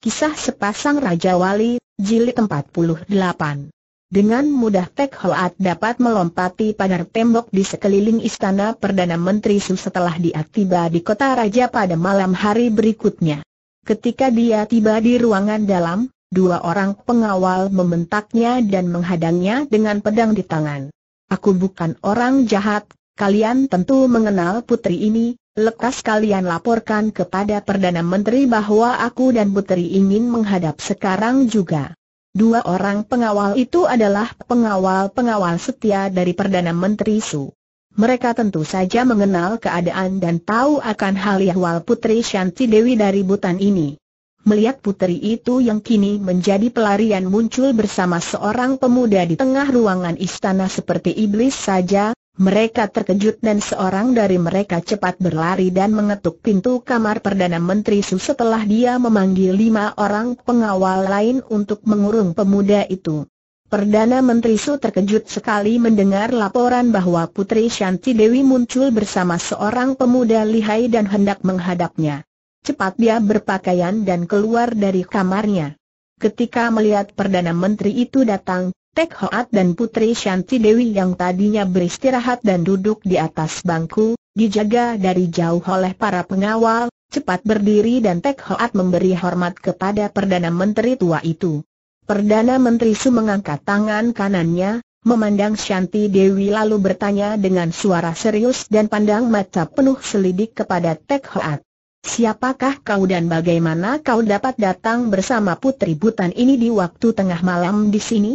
Kisah Sepasang Raja Wali, Jilid 48 Dengan mudah Tek Hoat dapat melompati pagar tembok di sekeliling istana Perdana Menteri Su setelah dia tiba di kota Raja pada malam hari berikutnya. Ketika dia tiba di ruangan dalam, dua orang pengawal membentaknya dan menghadangnya dengan pedang di tangan. Aku bukan orang jahat, kalian tentu mengenal putri ini, Lekas kalian laporkan kepada Perdana Menteri bahwa aku dan Putri ingin menghadap sekarang juga. Dua orang pengawal itu adalah pengawal-pengawal setia dari Perdana Menteri Su. Mereka tentu saja mengenal keadaan dan tahu akan hal yang ihwal Putri Shanti Dewi dari Butan ini. Melihat putri itu yang kini menjadi pelarian muncul bersama seorang pemuda di tengah ruangan istana seperti iblis saja, mereka terkejut dan seorang dari mereka cepat berlari dan mengetuk pintu kamar Perdana Menteri Su setelah dia memanggil lima orang pengawal lain untuk mengurung pemuda itu. Perdana Menteri Su terkejut sekali mendengar laporan bahwa Putri Shanti Dewi muncul bersama seorang pemuda lihai dan hendak menghadapnya. Cepat dia berpakaian dan keluar dari kamarnya. Ketika melihat Perdana Menteri itu datang, Tek Hoat dan Putri Shanti Dewi yang tadinya beristirahat dan duduk di atas bangku, dijaga dari jauh oleh para pengawal, cepat berdiri dan Tek Hoat memberi hormat kepada Perdana Menteri tua itu. Perdana Menteri Su mengangkat tangan kanannya, memandang Shanti Dewi lalu bertanya dengan suara serius dan pandang mata penuh selidik kepada Tek Hoat. Siapakah kau dan bagaimana kau dapat datang bersama putri butan ini di waktu tengah malam di sini?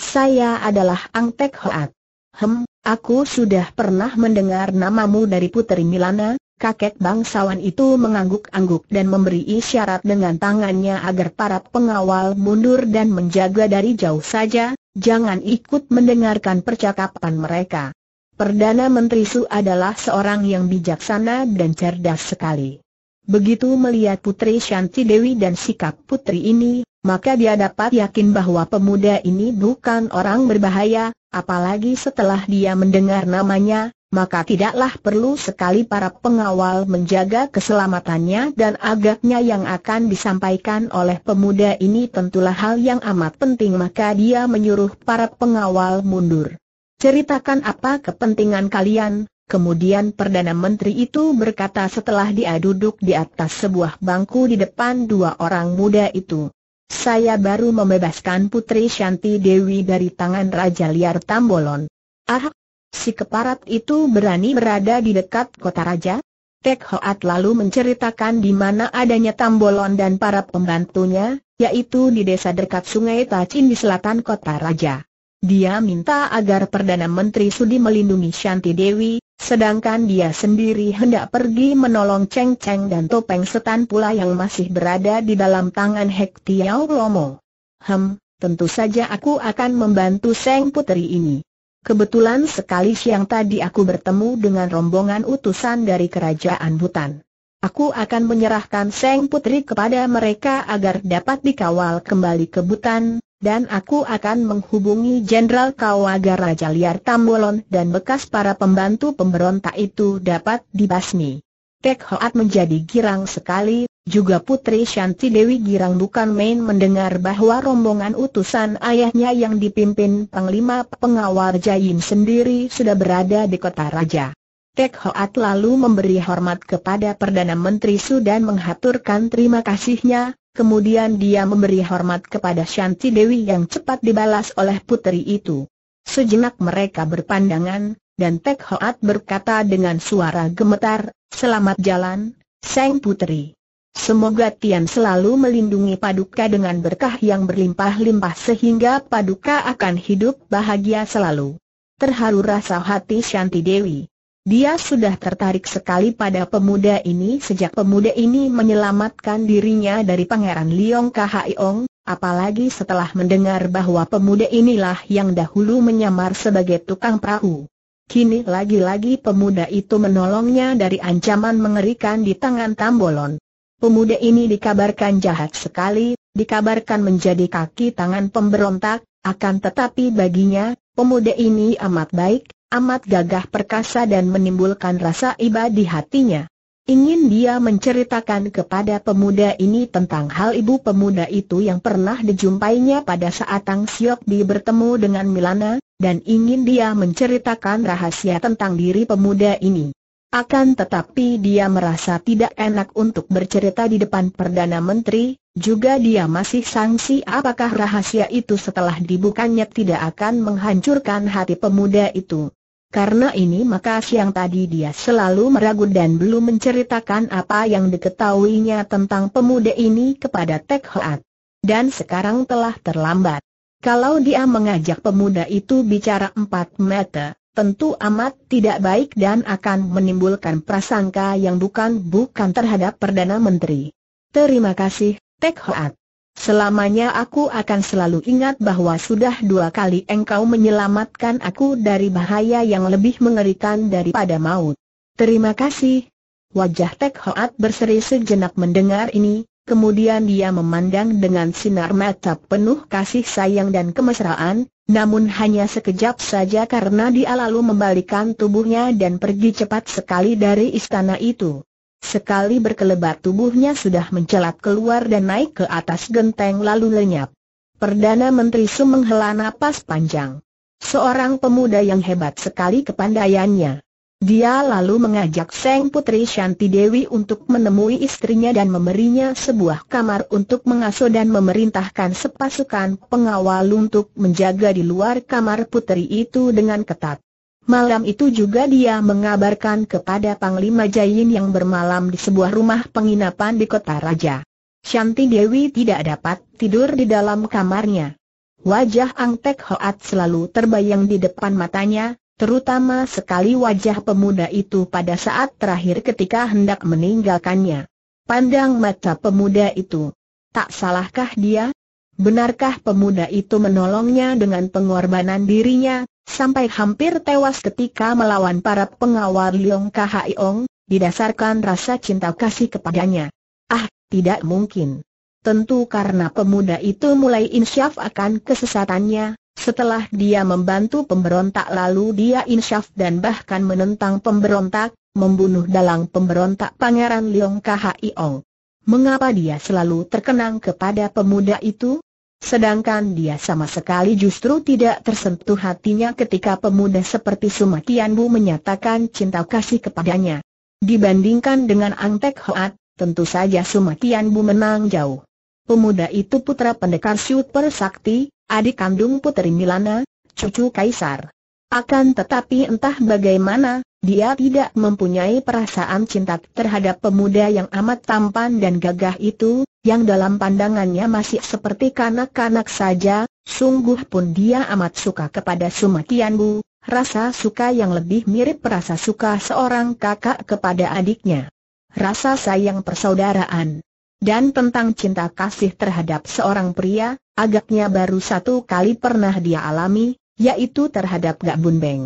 Saya adalah Angtek Hoat. Hem, aku sudah pernah mendengar namamu dari Puteri Milana, kakek bangsawan itu mengangguk-angguk dan memberi isyarat dengan tangannya agar para pengawal mundur dan menjaga dari jauh saja, jangan ikut mendengarkan percakapan mereka. Perdana Menteri Su adalah seorang yang bijaksana dan cerdas sekali. Begitu melihat Putri Shanti Dewi dan sikap putri ini, maka dia dapat yakin bahwa pemuda ini bukan orang berbahaya, apalagi setelah dia mendengar namanya, maka tidaklah perlu sekali para pengawal menjaga keselamatannya dan agaknya yang akan disampaikan oleh pemuda ini tentulah hal yang amat penting maka dia menyuruh para pengawal mundur. Ceritakan apa kepentingan kalian, kemudian Perdana Menteri itu berkata setelah dia duduk di atas sebuah bangku di depan dua orang muda itu. Saya baru membebaskan Putri Shanti Dewi dari tangan Raja Liar Tambolon. Ah, si keparat itu berani berada di dekat kota raja? Tek Hoat lalu menceritakan di mana adanya Tambolon dan para pembantunya, yaitu di desa dekat sungai Tacin di selatan kota raja. Dia minta agar Perdana Menteri Sudi melindungi Shanti Dewi, Sedangkan dia sendiri hendak pergi menolong Cheng Cheng dan topeng setan pula yang masih berada di dalam tangan Hek Tiao Lomo. Hem, tentu saja aku akan membantu Seng Putri ini. Kebetulan sekali siang tadi aku bertemu dengan rombongan utusan dari kerajaan Butan. Aku akan menyerahkan Seng Putri kepada mereka agar dapat dikawal kembali ke Butan dan aku akan menghubungi Jenderal Kawaga Raja Liar Tambolon dan bekas para pembantu pemberontak itu dapat dibasmi. Tek Hoat menjadi girang sekali, juga Putri Shanti Dewi girang bukan main mendengar bahwa rombongan utusan ayahnya yang dipimpin Panglima Pengawal Jaim sendiri sudah berada di kota raja. Tek Hoat lalu memberi hormat kepada Perdana Menteri Sudan menghaturkan terima kasihnya, Kemudian dia memberi hormat kepada Shanti Dewi yang cepat dibalas oleh putri itu. Sejenak mereka berpandangan, dan Tek Hoat berkata dengan suara gemetar, Selamat jalan, Seng Putri. Semoga Tian selalu melindungi Paduka dengan berkah yang berlimpah-limpah sehingga Paduka akan hidup bahagia selalu. Terharu rasa hati Shanti Dewi. Dia sudah tertarik sekali pada pemuda ini sejak pemuda ini menyelamatkan dirinya dari Pangeran Liong Kahaiong, apalagi setelah mendengar bahwa pemuda inilah yang dahulu menyamar sebagai tukang perahu. Kini lagi-lagi pemuda itu menolongnya dari ancaman mengerikan di tangan Tambolon. Pemuda ini dikabarkan jahat sekali, dikabarkan menjadi kaki tangan pemberontak, akan tetapi baginya, pemuda ini amat baik, amat gagah perkasa dan menimbulkan rasa iba di hatinya. Ingin dia menceritakan kepada pemuda ini tentang hal ibu pemuda itu yang pernah dijumpainya pada saat Tang Siok Di bertemu dengan Milana, dan ingin dia menceritakan rahasia tentang diri pemuda ini. Akan tetapi dia merasa tidak enak untuk bercerita di depan Perdana Menteri, juga dia masih sangsi apakah rahasia itu setelah dibukanya tidak akan menghancurkan hati pemuda itu. Karena ini maka siang tadi dia selalu meragu dan belum menceritakan apa yang diketahuinya tentang pemuda ini kepada Tek Hoat. Dan sekarang telah terlambat. Kalau dia mengajak pemuda itu bicara empat meter tentu amat tidak baik dan akan menimbulkan prasangka yang bukan-bukan terhadap Perdana Menteri. Terima kasih, Tek Hoat. Selamanya aku akan selalu ingat bahwa sudah dua kali engkau menyelamatkan aku dari bahaya yang lebih mengerikan daripada maut. Terima kasih. Wajah Tek Hoat berseri sejenak mendengar ini, Kemudian dia memandang dengan sinar mata penuh kasih sayang dan kemesraan, namun hanya sekejap saja karena dia lalu membalikan tubuhnya dan pergi cepat sekali dari istana itu. Sekali berkelebat tubuhnya sudah mencelat keluar dan naik ke atas genteng lalu lenyap. Perdana Menteri Su menghela napas panjang. Seorang pemuda yang hebat sekali kepandaiannya. Dia lalu mengajak Seng Putri Shanti Dewi untuk menemui istrinya dan memberinya sebuah kamar untuk mengasuh dan memerintahkan sepasukan pengawal untuk menjaga di luar kamar putri itu dengan ketat. Malam itu juga dia mengabarkan kepada Panglima Jain yang bermalam di sebuah rumah penginapan di kota Raja. Shanti Dewi tidak dapat tidur di dalam kamarnya. Wajah Ang Tek Hoat selalu terbayang di depan matanya, Terutama sekali wajah pemuda itu pada saat terakhir ketika hendak meninggalkannya. Pandang mata pemuda itu. Tak salahkah dia? Benarkah pemuda itu menolongnya dengan pengorbanan dirinya, sampai hampir tewas ketika melawan para pengawal Leong Kahaiong, didasarkan rasa cinta kasih kepadanya? Ah, tidak mungkin. Tentu karena pemuda itu mulai insyaf akan kesesatannya, setelah dia membantu pemberontak lalu dia insyaf dan bahkan menentang pemberontak, membunuh dalang pemberontak Pangeran Leong Ong. Mengapa dia selalu terkenang kepada pemuda itu? Sedangkan dia sama sekali justru tidak tersentuh hatinya ketika pemuda seperti Sumakian Bu menyatakan cinta kasih kepadanya. Dibandingkan dengan Angtek Hoat, tentu saja Sumakian Bu menang jauh. Pemuda itu putra pendekar Syuper Sakti, adik kandung Putri Milana, cucu Kaisar. Akan tetapi entah bagaimana, dia tidak mempunyai perasaan cinta terhadap pemuda yang amat tampan dan gagah itu, yang dalam pandangannya masih seperti kanak-kanak saja, sungguh pun dia amat suka kepada Sumakian Bu, rasa suka yang lebih mirip rasa suka seorang kakak kepada adiknya. Rasa sayang persaudaraan. Dan tentang cinta kasih terhadap seorang pria, agaknya baru satu kali pernah dia alami, yaitu terhadap Gak Bun Beng.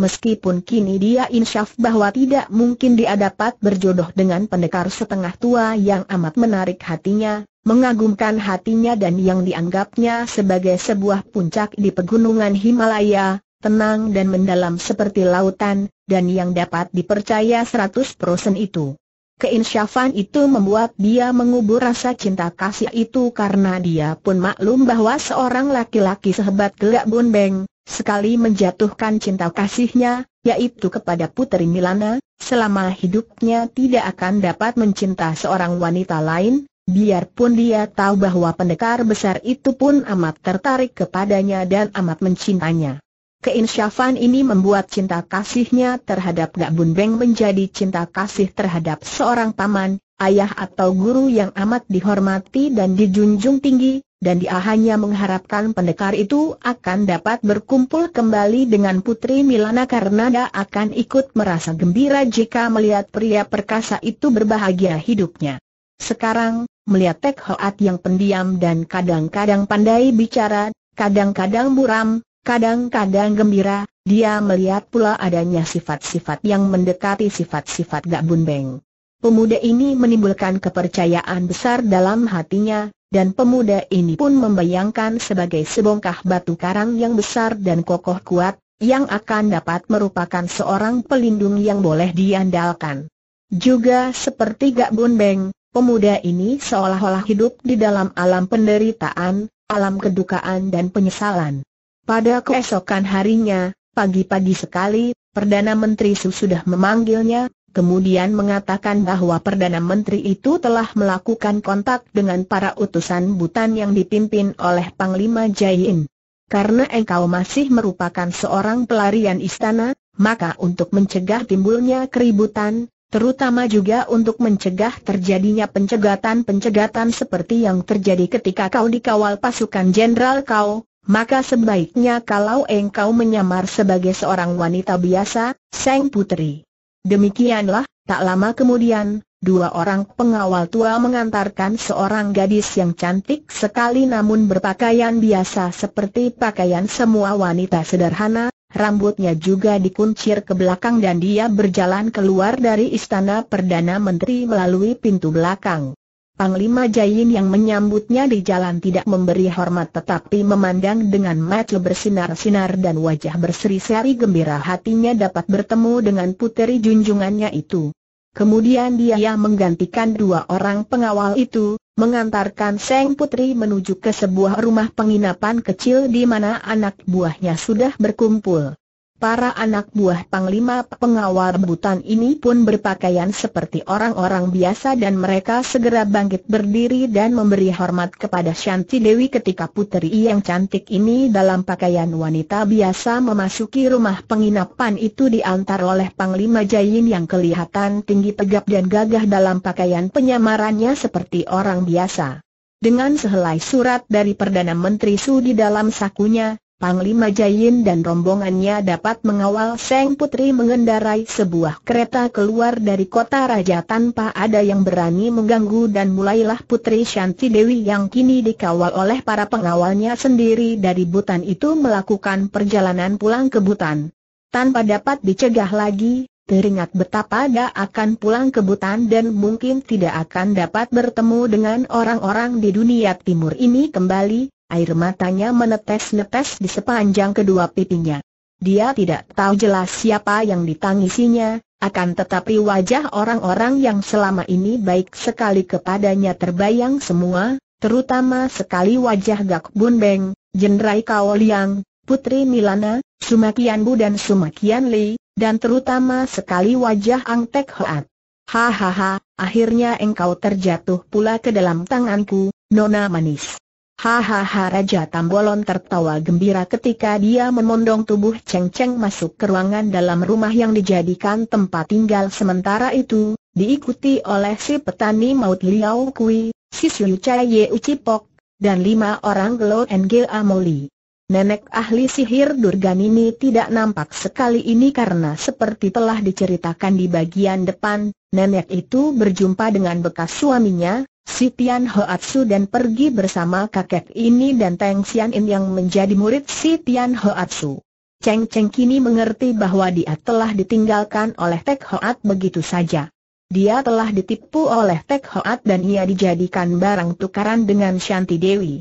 Meskipun kini dia insyaf bahwa tidak mungkin dia dapat berjodoh dengan pendekar setengah tua yang amat menarik hatinya, mengagumkan hatinya dan yang dianggapnya sebagai sebuah puncak di pegunungan Himalaya, tenang dan mendalam seperti lautan, dan yang dapat dipercaya 100% itu. Keinsyafan itu membuat dia mengubur rasa cinta kasih itu karena dia pun maklum bahwa seorang laki-laki sehebat Gelak bun beng sekali menjatuhkan cinta kasihnya, yaitu kepada Putri Milana, selama hidupnya tidak akan dapat mencinta seorang wanita lain, biarpun dia tahu bahwa pendekar besar itu pun amat tertarik kepadanya dan amat mencintanya. Keinsyafan ini membuat cinta kasihnya terhadap Gak Bun Beng menjadi cinta kasih terhadap seorang paman, ayah atau guru yang amat dihormati dan dijunjung tinggi, dan dia hanya mengharapkan pendekar itu akan dapat berkumpul kembali dengan Putri Milana karena dia akan ikut merasa gembira jika melihat pria perkasa itu berbahagia hidupnya. Sekarang, melihat Tek Hoat yang pendiam dan kadang-kadang pandai bicara, kadang-kadang buram, Kadang-kadang gembira, dia melihat pula adanya sifat-sifat yang mendekati sifat-sifat Gak Bun Beng. Pemuda ini menimbulkan kepercayaan besar dalam hatinya, dan pemuda ini pun membayangkan sebagai sebongkah batu karang yang besar dan kokoh kuat, yang akan dapat merupakan seorang pelindung yang boleh diandalkan. Juga seperti Gak Bun Beng, pemuda ini seolah-olah hidup di dalam alam penderitaan, alam kedukaan dan penyesalan. Pada keesokan harinya, pagi-pagi sekali, Perdana Menteri Su sudah memanggilnya, kemudian mengatakan bahwa Perdana Menteri itu telah melakukan kontak dengan para utusan Butan yang dipimpin oleh Panglima Jaiin. Karena engkau masih merupakan seorang pelarian istana, maka untuk mencegah timbulnya keributan, terutama juga untuk mencegah terjadinya pencegatan-pencegatan seperti yang terjadi ketika kau dikawal pasukan jenderal kau, maka sebaiknya kalau engkau menyamar sebagai seorang wanita biasa, sang Putri. Demikianlah, tak lama kemudian, dua orang pengawal tua mengantarkan seorang gadis yang cantik sekali namun berpakaian biasa seperti pakaian semua wanita sederhana, rambutnya juga dikuncir ke belakang dan dia berjalan keluar dari istana Perdana Menteri melalui pintu belakang. Panglima Jain yang menyambutnya di jalan tidak memberi hormat tetapi memandang dengan mata bersinar-sinar dan wajah berseri-seri gembira hatinya dapat bertemu dengan puteri junjungannya itu. Kemudian dia yang menggantikan dua orang pengawal itu, mengantarkan Seng Putri menuju ke sebuah rumah penginapan kecil di mana anak buahnya sudah berkumpul. Para anak buah Panglima pengawal rebutan ini pun berpakaian seperti orang-orang biasa dan mereka segera bangkit berdiri dan memberi hormat kepada Shanti Dewi ketika puteri yang cantik ini dalam pakaian wanita biasa memasuki rumah penginapan itu diantar oleh Panglima Jain yang kelihatan tinggi tegap dan gagah dalam pakaian penyamarannya seperti orang biasa. Dengan sehelai surat dari Perdana Menteri Su di dalam sakunya, Panglima Jayin dan rombongannya dapat mengawal Seng Putri mengendarai sebuah kereta keluar dari kota raja tanpa ada yang berani mengganggu dan mulailah Putri Shanti Dewi yang kini dikawal oleh para pengawalnya sendiri dari Butan itu melakukan perjalanan pulang ke Butan. Tanpa dapat dicegah lagi, teringat betapa dia akan pulang ke Butan dan mungkin tidak akan dapat bertemu dengan orang-orang di dunia timur ini kembali, Air matanya menetes-netes di sepanjang kedua pipinya. Dia tidak tahu jelas siapa yang ditangisinya, akan tetapi wajah orang-orang yang selama ini baik sekali kepadanya terbayang semua, terutama sekali wajah Gak Bun Beng, Jenderai Kao Liang, Putri Milana, Sumakian Bu dan Sumakian Li, dan terutama sekali wajah Ang Tek Hoat. Hahaha, akhirnya engkau terjatuh pula ke dalam tanganku, Nona Manis. Hahaha Raja Tambolon tertawa gembira ketika dia memondong tubuh Cheng Cheng masuk ke ruangan dalam rumah yang dijadikan tempat tinggal sementara itu, diikuti oleh si petani maut Liao Kui, si Siu Chai Ye Ucipok, dan lima orang Glo Nge Amoli. Nenek ahli sihir Durgan ini tidak nampak sekali ini karena seperti telah diceritakan di bagian depan, nenek itu berjumpa dengan bekas suaminya, Si Tian Hoatsu dan pergi bersama kakek ini dan Teng Xian In yang menjadi murid si Tian Hoatsu. Cheng Cheng kini mengerti bahwa dia telah ditinggalkan oleh Tek Hoat begitu saja. Dia telah ditipu oleh Tek Hoat dan ia dijadikan barang tukaran dengan Shanti Dewi.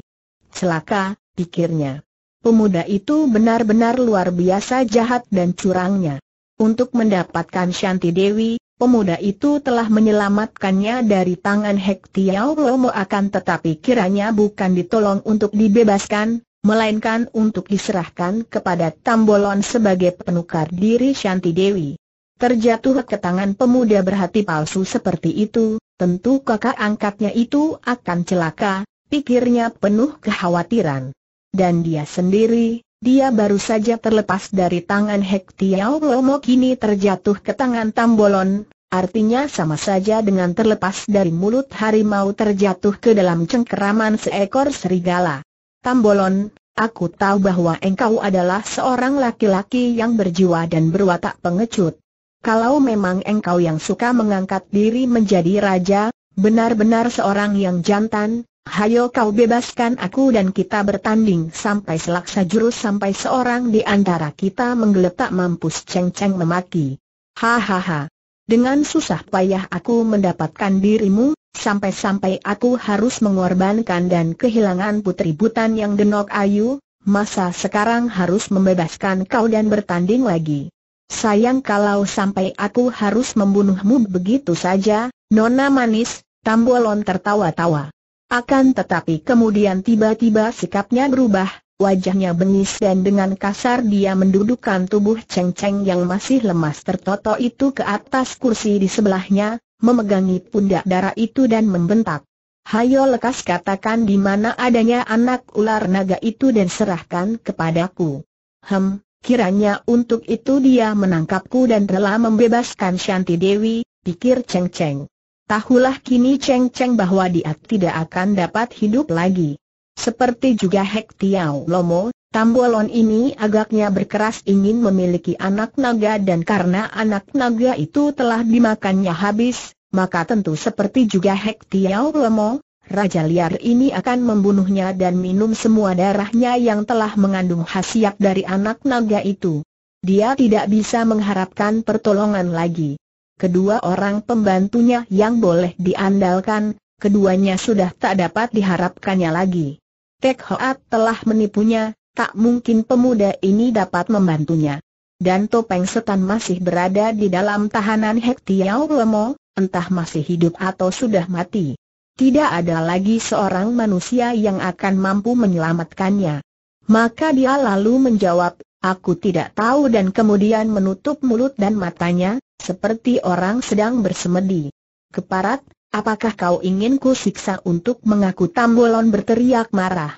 Celaka, pikirnya. Pemuda itu benar-benar luar biasa jahat dan curangnya. Untuk mendapatkan Shanti Dewi, Pemuda itu telah menyelamatkannya dari tangan Hek Lomo akan tetapi kiranya bukan ditolong untuk dibebaskan, melainkan untuk diserahkan kepada Tambolon sebagai penukar diri Shanti Dewi. Terjatuh ke tangan pemuda berhati palsu seperti itu, tentu kakak angkatnya itu akan celaka, pikirnya penuh kekhawatiran. Dan dia sendiri, dia baru saja terlepas dari tangan Hek Tiao Lomo kini terjatuh ke tangan Tambolon, artinya sama saja dengan terlepas dari mulut harimau terjatuh ke dalam cengkeraman seekor serigala. Tambolon, aku tahu bahwa engkau adalah seorang laki-laki yang berjiwa dan berwatak pengecut. Kalau memang engkau yang suka mengangkat diri menjadi raja, benar-benar seorang yang jantan, Hayo kau bebaskan aku dan kita bertanding sampai selaksa jurus sampai seorang di antara kita menggeletak mampus ceng-ceng memaki. Hahaha. Dengan susah payah aku mendapatkan dirimu, sampai-sampai aku harus mengorbankan dan kehilangan putri butan yang genok ayu, masa sekarang harus membebaskan kau dan bertanding lagi. Sayang kalau sampai aku harus membunuhmu begitu saja, Nona Manis, Tambolon tertawa-tawa. Akan tetapi kemudian tiba-tiba sikapnya berubah, wajahnya bengis dan dengan kasar dia mendudukan tubuh Cheng Cheng yang masih lemas tertoto itu ke atas kursi di sebelahnya, memegangi pundak darah itu dan membentak. Hayo lekas katakan di mana adanya anak ular naga itu dan serahkan kepadaku. Hem, kiranya untuk itu dia menangkapku dan telah membebaskan Shanti Dewi, pikir Cheng Cheng. Tahulah kini Cheng Cheng bahwa dia tidak akan dapat hidup lagi. Seperti juga Hek Tiao Lomo, Tambolon ini agaknya berkeras ingin memiliki anak naga dan karena anak naga itu telah dimakannya habis, maka tentu seperti juga Hek Tiao Lomo, Raja liar ini akan membunuhnya dan minum semua darahnya yang telah mengandung khasiat dari anak naga itu. Dia tidak bisa mengharapkan pertolongan lagi kedua orang pembantunya yang boleh diandalkan, keduanya sudah tak dapat diharapkannya lagi. Tek Hoat telah menipunya, tak mungkin pemuda ini dapat membantunya. Dan topeng setan masih berada di dalam tahanan Hek Lemo, entah masih hidup atau sudah mati. Tidak ada lagi seorang manusia yang akan mampu menyelamatkannya. Maka dia lalu menjawab, aku tidak tahu dan kemudian menutup mulut dan matanya, seperti orang sedang bersemedi. Keparat, apakah kau ingin ku siksa untuk mengaku Tambolon berteriak marah.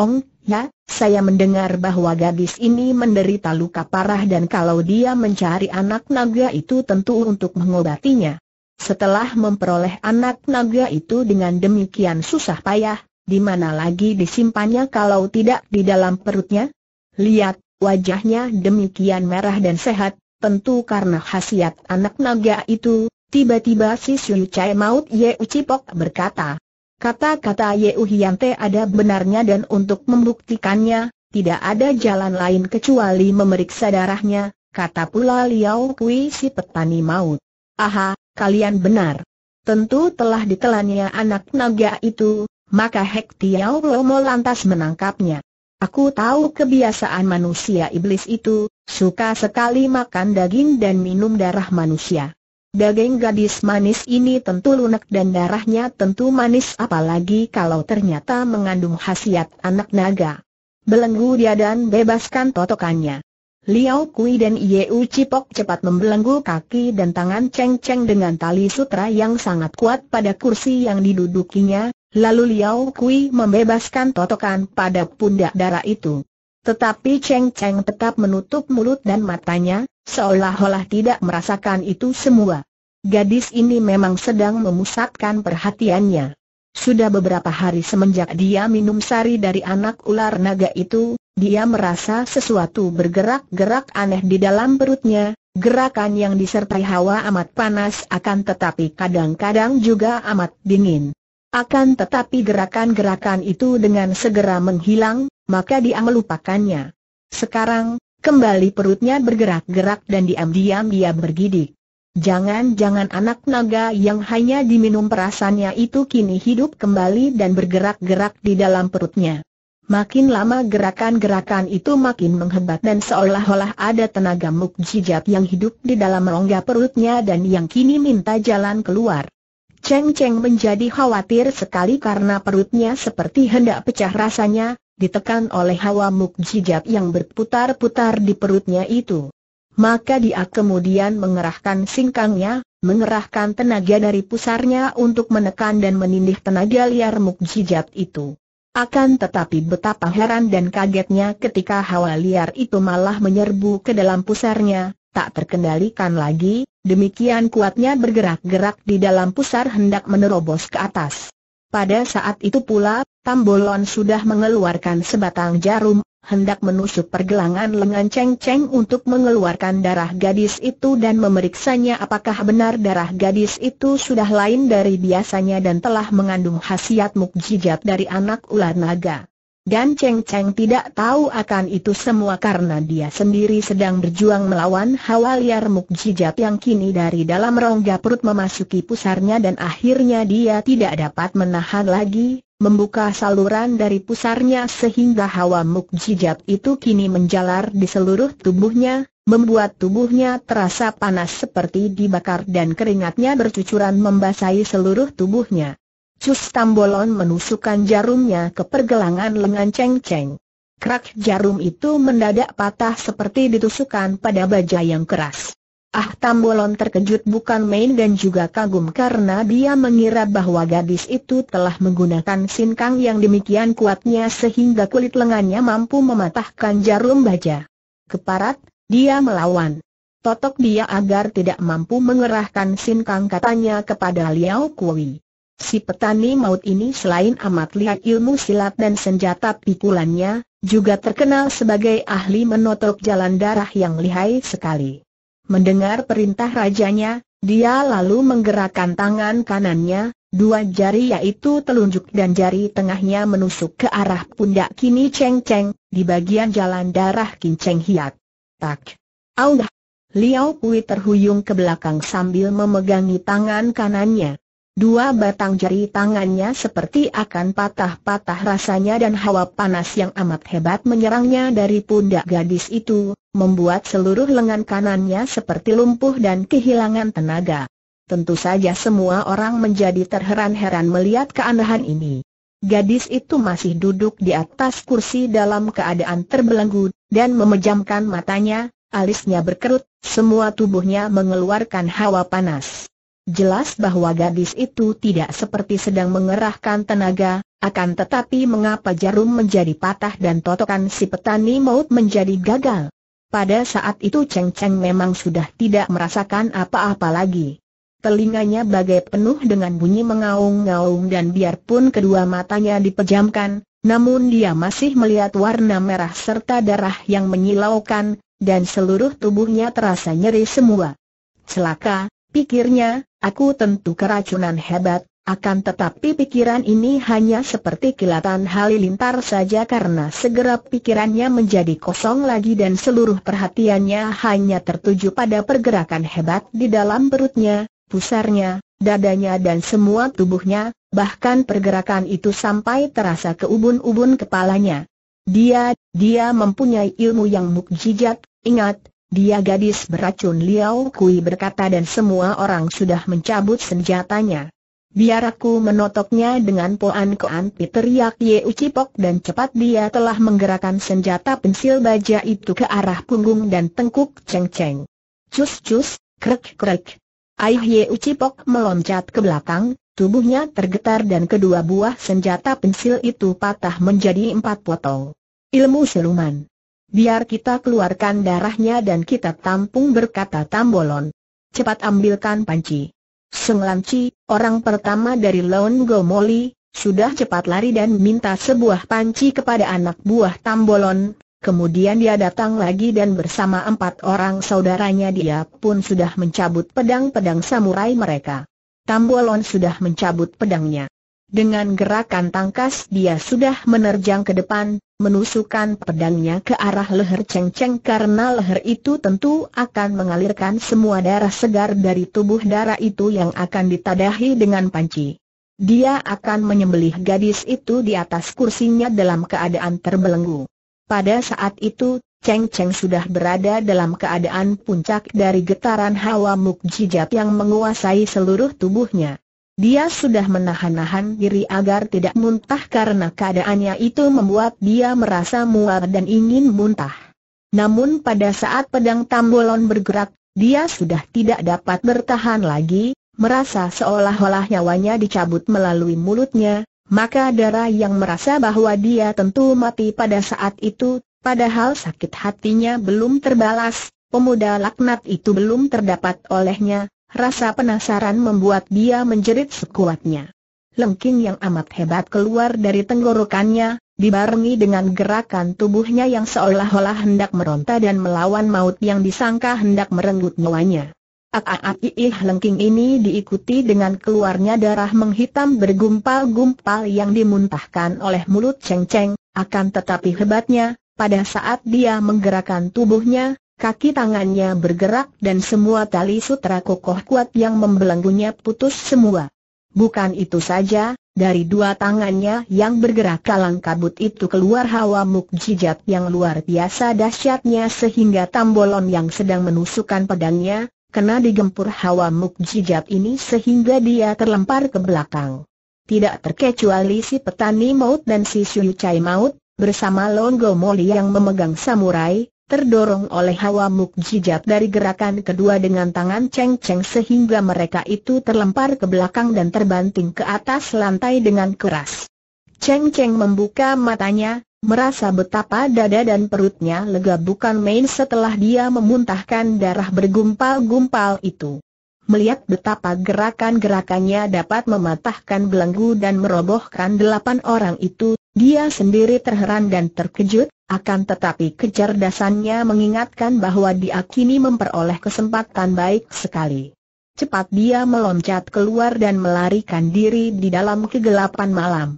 Ong, ya, saya mendengar bahwa gadis ini menderita luka parah dan kalau dia mencari anak naga itu tentu untuk mengobatinya. Setelah memperoleh anak naga itu dengan demikian susah payah, di mana lagi disimpannya kalau tidak di dalam perutnya? Lihat, wajahnya demikian merah dan sehat, Tentu karena khasiat anak naga itu, tiba-tiba si Siu Chai Maut Ye Ucipok berkata. Kata-kata Ye Uhiante ada benarnya dan untuk membuktikannya, tidak ada jalan lain kecuali memeriksa darahnya, kata pula Liao Kui si petani maut. Aha, kalian benar. Tentu telah ditelannya anak naga itu, maka Hek Tiao Lomo lantas menangkapnya. Aku tahu kebiasaan manusia iblis itu, suka sekali makan daging dan minum darah manusia. Daging gadis manis ini tentu lunak dan darahnya tentu manis apalagi kalau ternyata mengandung khasiat anak naga. Belenggu dia dan bebaskan totokannya. Liao Kui dan U Cipok cepat membelenggu kaki dan tangan Cheng Cheng dengan tali sutra yang sangat kuat pada kursi yang didudukinya, Lalu Liao Kui membebaskan totokan pada pundak darah itu. Tetapi Cheng Cheng tetap menutup mulut dan matanya, seolah-olah tidak merasakan itu semua. Gadis ini memang sedang memusatkan perhatiannya. Sudah beberapa hari semenjak dia minum sari dari anak ular naga itu, dia merasa sesuatu bergerak-gerak aneh di dalam perutnya, gerakan yang disertai hawa amat panas akan tetapi kadang-kadang juga amat dingin. Akan tetapi gerakan-gerakan itu dengan segera menghilang, maka dia melupakannya. Sekarang, kembali perutnya bergerak-gerak dan diam-diam dia bergidik. Jangan-jangan anak naga yang hanya diminum perasannya itu kini hidup kembali dan bergerak-gerak di dalam perutnya. Makin lama gerakan-gerakan itu makin menghebat dan seolah-olah ada tenaga mukjizat yang hidup di dalam rongga perutnya dan yang kini minta jalan keluar. Cheng Cheng menjadi khawatir sekali karena perutnya seperti hendak pecah rasanya, ditekan oleh hawa mukjizat yang berputar-putar di perutnya itu. Maka dia kemudian mengerahkan singkangnya, mengerahkan tenaga dari pusarnya untuk menekan dan menindih tenaga liar mukjizat itu. Akan tetapi betapa heran dan kagetnya ketika hawa liar itu malah menyerbu ke dalam pusarnya, tak terkendalikan lagi, demikian kuatnya bergerak-gerak di dalam pusar hendak menerobos ke atas. Pada saat itu pula, Tambolon sudah mengeluarkan sebatang jarum, hendak menusuk pergelangan lengan Cheng Cheng untuk mengeluarkan darah gadis itu dan memeriksanya apakah benar darah gadis itu sudah lain dari biasanya dan telah mengandung khasiat mukjizat dari anak ular naga. Dan Cheng Cheng tidak tahu akan itu semua karena dia sendiri sedang berjuang melawan hawa liar mukjizat yang kini dari dalam rongga perut memasuki pusarnya dan akhirnya dia tidak dapat menahan lagi, membuka saluran dari pusarnya sehingga hawa mukjizat itu kini menjalar di seluruh tubuhnya, membuat tubuhnya terasa panas seperti dibakar dan keringatnya bercucuran membasahi seluruh tubuhnya. Cus Tambolon menusukkan jarumnya ke pergelangan lengan Cheng Cheng. Krak jarum itu mendadak patah seperti ditusukkan pada baja yang keras. Ah Tambolon terkejut bukan main dan juga kagum karena dia mengira bahwa gadis itu telah menggunakan sinkang yang demikian kuatnya sehingga kulit lengannya mampu mematahkan jarum baja. Keparat, dia melawan. Totok dia agar tidak mampu mengerahkan sinkang katanya kepada Liao Kui. Si petani maut ini selain amat lihat ilmu silat dan senjata pikulannya, juga terkenal sebagai ahli menotok jalan darah yang lihai sekali. Mendengar perintah rajanya, dia lalu menggerakkan tangan kanannya, dua jari yaitu telunjuk dan jari tengahnya menusuk ke arah pundak kini ceng-ceng di bagian jalan darah kinceng hiat. Tak. Aunggah. Liao Pui terhuyung ke belakang sambil memegangi tangan kanannya. Dua batang jari tangannya seperti akan patah-patah rasanya dan hawa panas yang amat hebat menyerangnya dari pundak gadis itu, membuat seluruh lengan kanannya seperti lumpuh dan kehilangan tenaga. Tentu saja semua orang menjadi terheran-heran melihat keanehan ini. Gadis itu masih duduk di atas kursi dalam keadaan terbelenggu, dan memejamkan matanya, alisnya berkerut, semua tubuhnya mengeluarkan hawa panas. Jelas bahwa gadis itu tidak seperti sedang mengerahkan tenaga, akan tetapi mengapa jarum menjadi patah dan totokan si petani maut menjadi gagal? Pada saat itu Cheng Cheng memang sudah tidak merasakan apa-apa lagi. Telinganya bagai penuh dengan bunyi mengaung-ngaung dan biarpun kedua matanya dipejamkan, namun dia masih melihat warna merah serta darah yang menyilaukan, dan seluruh tubuhnya terasa nyeri semua. Celaka, Pikirnya, aku tentu keracunan hebat, akan tetapi pikiran ini hanya seperti kilatan halilintar saja karena segera pikirannya menjadi kosong lagi dan seluruh perhatiannya hanya tertuju pada pergerakan hebat di dalam perutnya, pusarnya, dadanya dan semua tubuhnya, bahkan pergerakan itu sampai terasa ke ubun-ubun kepalanya. Dia, dia mempunyai ilmu yang mukjizat, ingat, dia gadis beracun Liao Kui berkata dan semua orang sudah mencabut senjatanya. Biar aku menotoknya dengan poan koan teriak Ye Ucipok dan cepat dia telah menggerakkan senjata pensil baja itu ke arah punggung dan tengkuk Cheng Cheng. Cus cus, krek krek. Aih Ye Ucipok meloncat ke belakang, tubuhnya tergetar dan kedua buah senjata pensil itu patah menjadi empat potong. Ilmu siluman. Biar kita keluarkan darahnya dan kita tampung berkata Tambolon. Cepat ambilkan panci. Seng orang pertama dari Lon Gomoli, sudah cepat lari dan minta sebuah panci kepada anak buah Tambolon. Kemudian dia datang lagi dan bersama empat orang saudaranya dia pun sudah mencabut pedang-pedang samurai mereka. Tambolon sudah mencabut pedangnya. Dengan gerakan tangkas dia sudah menerjang ke depan, menusukkan pedangnya ke arah leher Cheng Cheng karena leher itu tentu akan mengalirkan semua darah segar dari tubuh darah itu yang akan ditadahi dengan panci. Dia akan menyembelih gadis itu di atas kursinya dalam keadaan terbelenggu. Pada saat itu, Cheng Cheng sudah berada dalam keadaan puncak dari getaran hawa mukjizat yang menguasai seluruh tubuhnya. Dia sudah menahan-nahan diri agar tidak muntah karena keadaannya itu membuat dia merasa mual dan ingin muntah. Namun pada saat pedang Tambolon bergerak, dia sudah tidak dapat bertahan lagi, merasa seolah-olah nyawanya dicabut melalui mulutnya, maka darah yang merasa bahwa dia tentu mati pada saat itu, padahal sakit hatinya belum terbalas, pemuda laknat itu belum terdapat olehnya, Rasa penasaran membuat dia menjerit sekuatnya. Lengking yang amat hebat keluar dari tenggorokannya, dibarengi dengan gerakan tubuhnya yang seolah-olah hendak meronta dan melawan maut yang disangka hendak merenggut nyawanya. Aaih lengking ini diikuti dengan keluarnya darah menghitam bergumpal-gumpal yang dimuntahkan oleh mulut ceng-ceng, akan tetapi hebatnya, pada saat dia menggerakkan tubuhnya, Kaki tangannya bergerak dan semua tali sutra kokoh kuat yang membelenggunya putus semua. Bukan itu saja, dari dua tangannya yang bergerak kalang kabut itu keluar hawa mukjizat yang luar biasa dahsyatnya sehingga tambolon yang sedang menusukkan pedangnya, kena digempur hawa mukjizat ini sehingga dia terlempar ke belakang. Tidak terkecuali si petani maut dan si cai maut, bersama Longgo Moli yang memegang samurai, Terdorong oleh hawa mukjizat dari gerakan kedua dengan tangan Cheng Cheng sehingga mereka itu terlempar ke belakang dan terbanting ke atas lantai dengan keras. Cheng Cheng membuka matanya, merasa betapa dada dan perutnya lega bukan main setelah dia memuntahkan darah bergumpal-gumpal itu. Melihat betapa gerakan-gerakannya dapat mematahkan belenggu dan merobohkan delapan orang itu, dia sendiri terheran dan terkejut, akan tetapi kecerdasannya mengingatkan bahwa dia kini memperoleh kesempatan baik sekali. Cepat dia meloncat keluar dan melarikan diri di dalam kegelapan malam.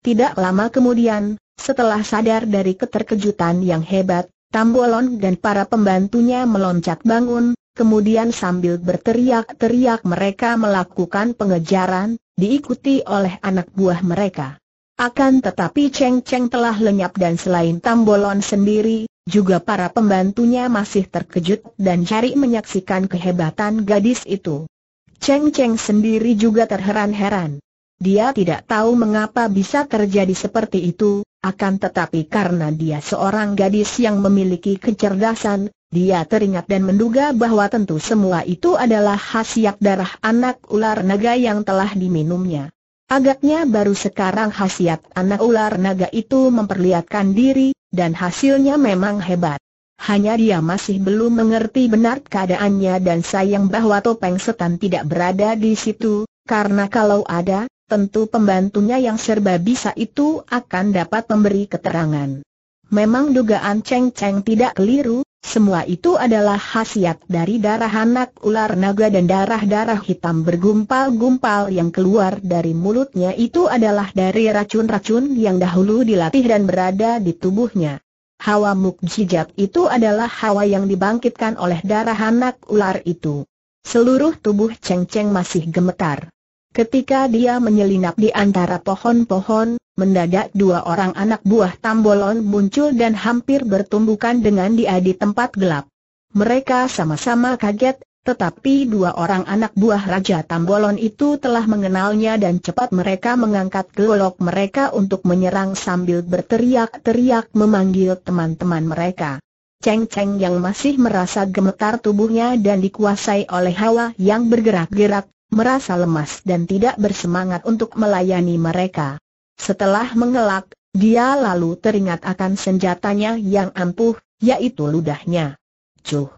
Tidak lama kemudian, setelah sadar dari keterkejutan yang hebat, Tambolon dan para pembantunya meloncat bangun, kemudian sambil berteriak-teriak mereka melakukan pengejaran, diikuti oleh anak buah mereka. Akan tetapi Cheng Cheng telah lenyap dan selain Tambolon sendiri, juga para pembantunya masih terkejut dan cari menyaksikan kehebatan gadis itu. Cheng Cheng sendiri juga terheran-heran. Dia tidak tahu mengapa bisa terjadi seperti itu, akan tetapi karena dia seorang gadis yang memiliki kecerdasan, dia teringat dan menduga bahwa tentu semua itu adalah khasiat darah anak ular naga yang telah diminumnya. Agaknya baru sekarang khasiat anak ular naga itu memperlihatkan diri, dan hasilnya memang hebat. Hanya dia masih belum mengerti benar keadaannya dan sayang bahwa topeng setan tidak berada di situ, karena kalau ada, tentu pembantunya yang serba bisa itu akan dapat memberi keterangan. Memang dugaan Cheng Cheng tidak keliru, semua itu adalah khasiat dari darah anak ular naga dan darah-darah hitam bergumpal-gumpal yang keluar dari mulutnya itu adalah dari racun-racun yang dahulu dilatih dan berada di tubuhnya. Hawa mukjizat itu adalah hawa yang dibangkitkan oleh darah anak ular itu. Seluruh tubuh Cheng Cheng masih gemetar. Ketika dia menyelinap di antara pohon-pohon, mendadak dua orang anak buah Tambolon muncul dan hampir bertumbukan dengan dia di tempat gelap. Mereka sama-sama kaget, tetapi dua orang anak buah Raja Tambolon itu telah mengenalnya dan cepat mereka mengangkat golok mereka untuk menyerang sambil berteriak-teriak memanggil teman-teman mereka. Cheng Cheng yang masih merasa gemetar tubuhnya dan dikuasai oleh hawa yang bergerak-gerak, merasa lemas dan tidak bersemangat untuk melayani mereka. Setelah mengelak, dia lalu teringat akan senjatanya yang ampuh, yaitu ludahnya. Cuh!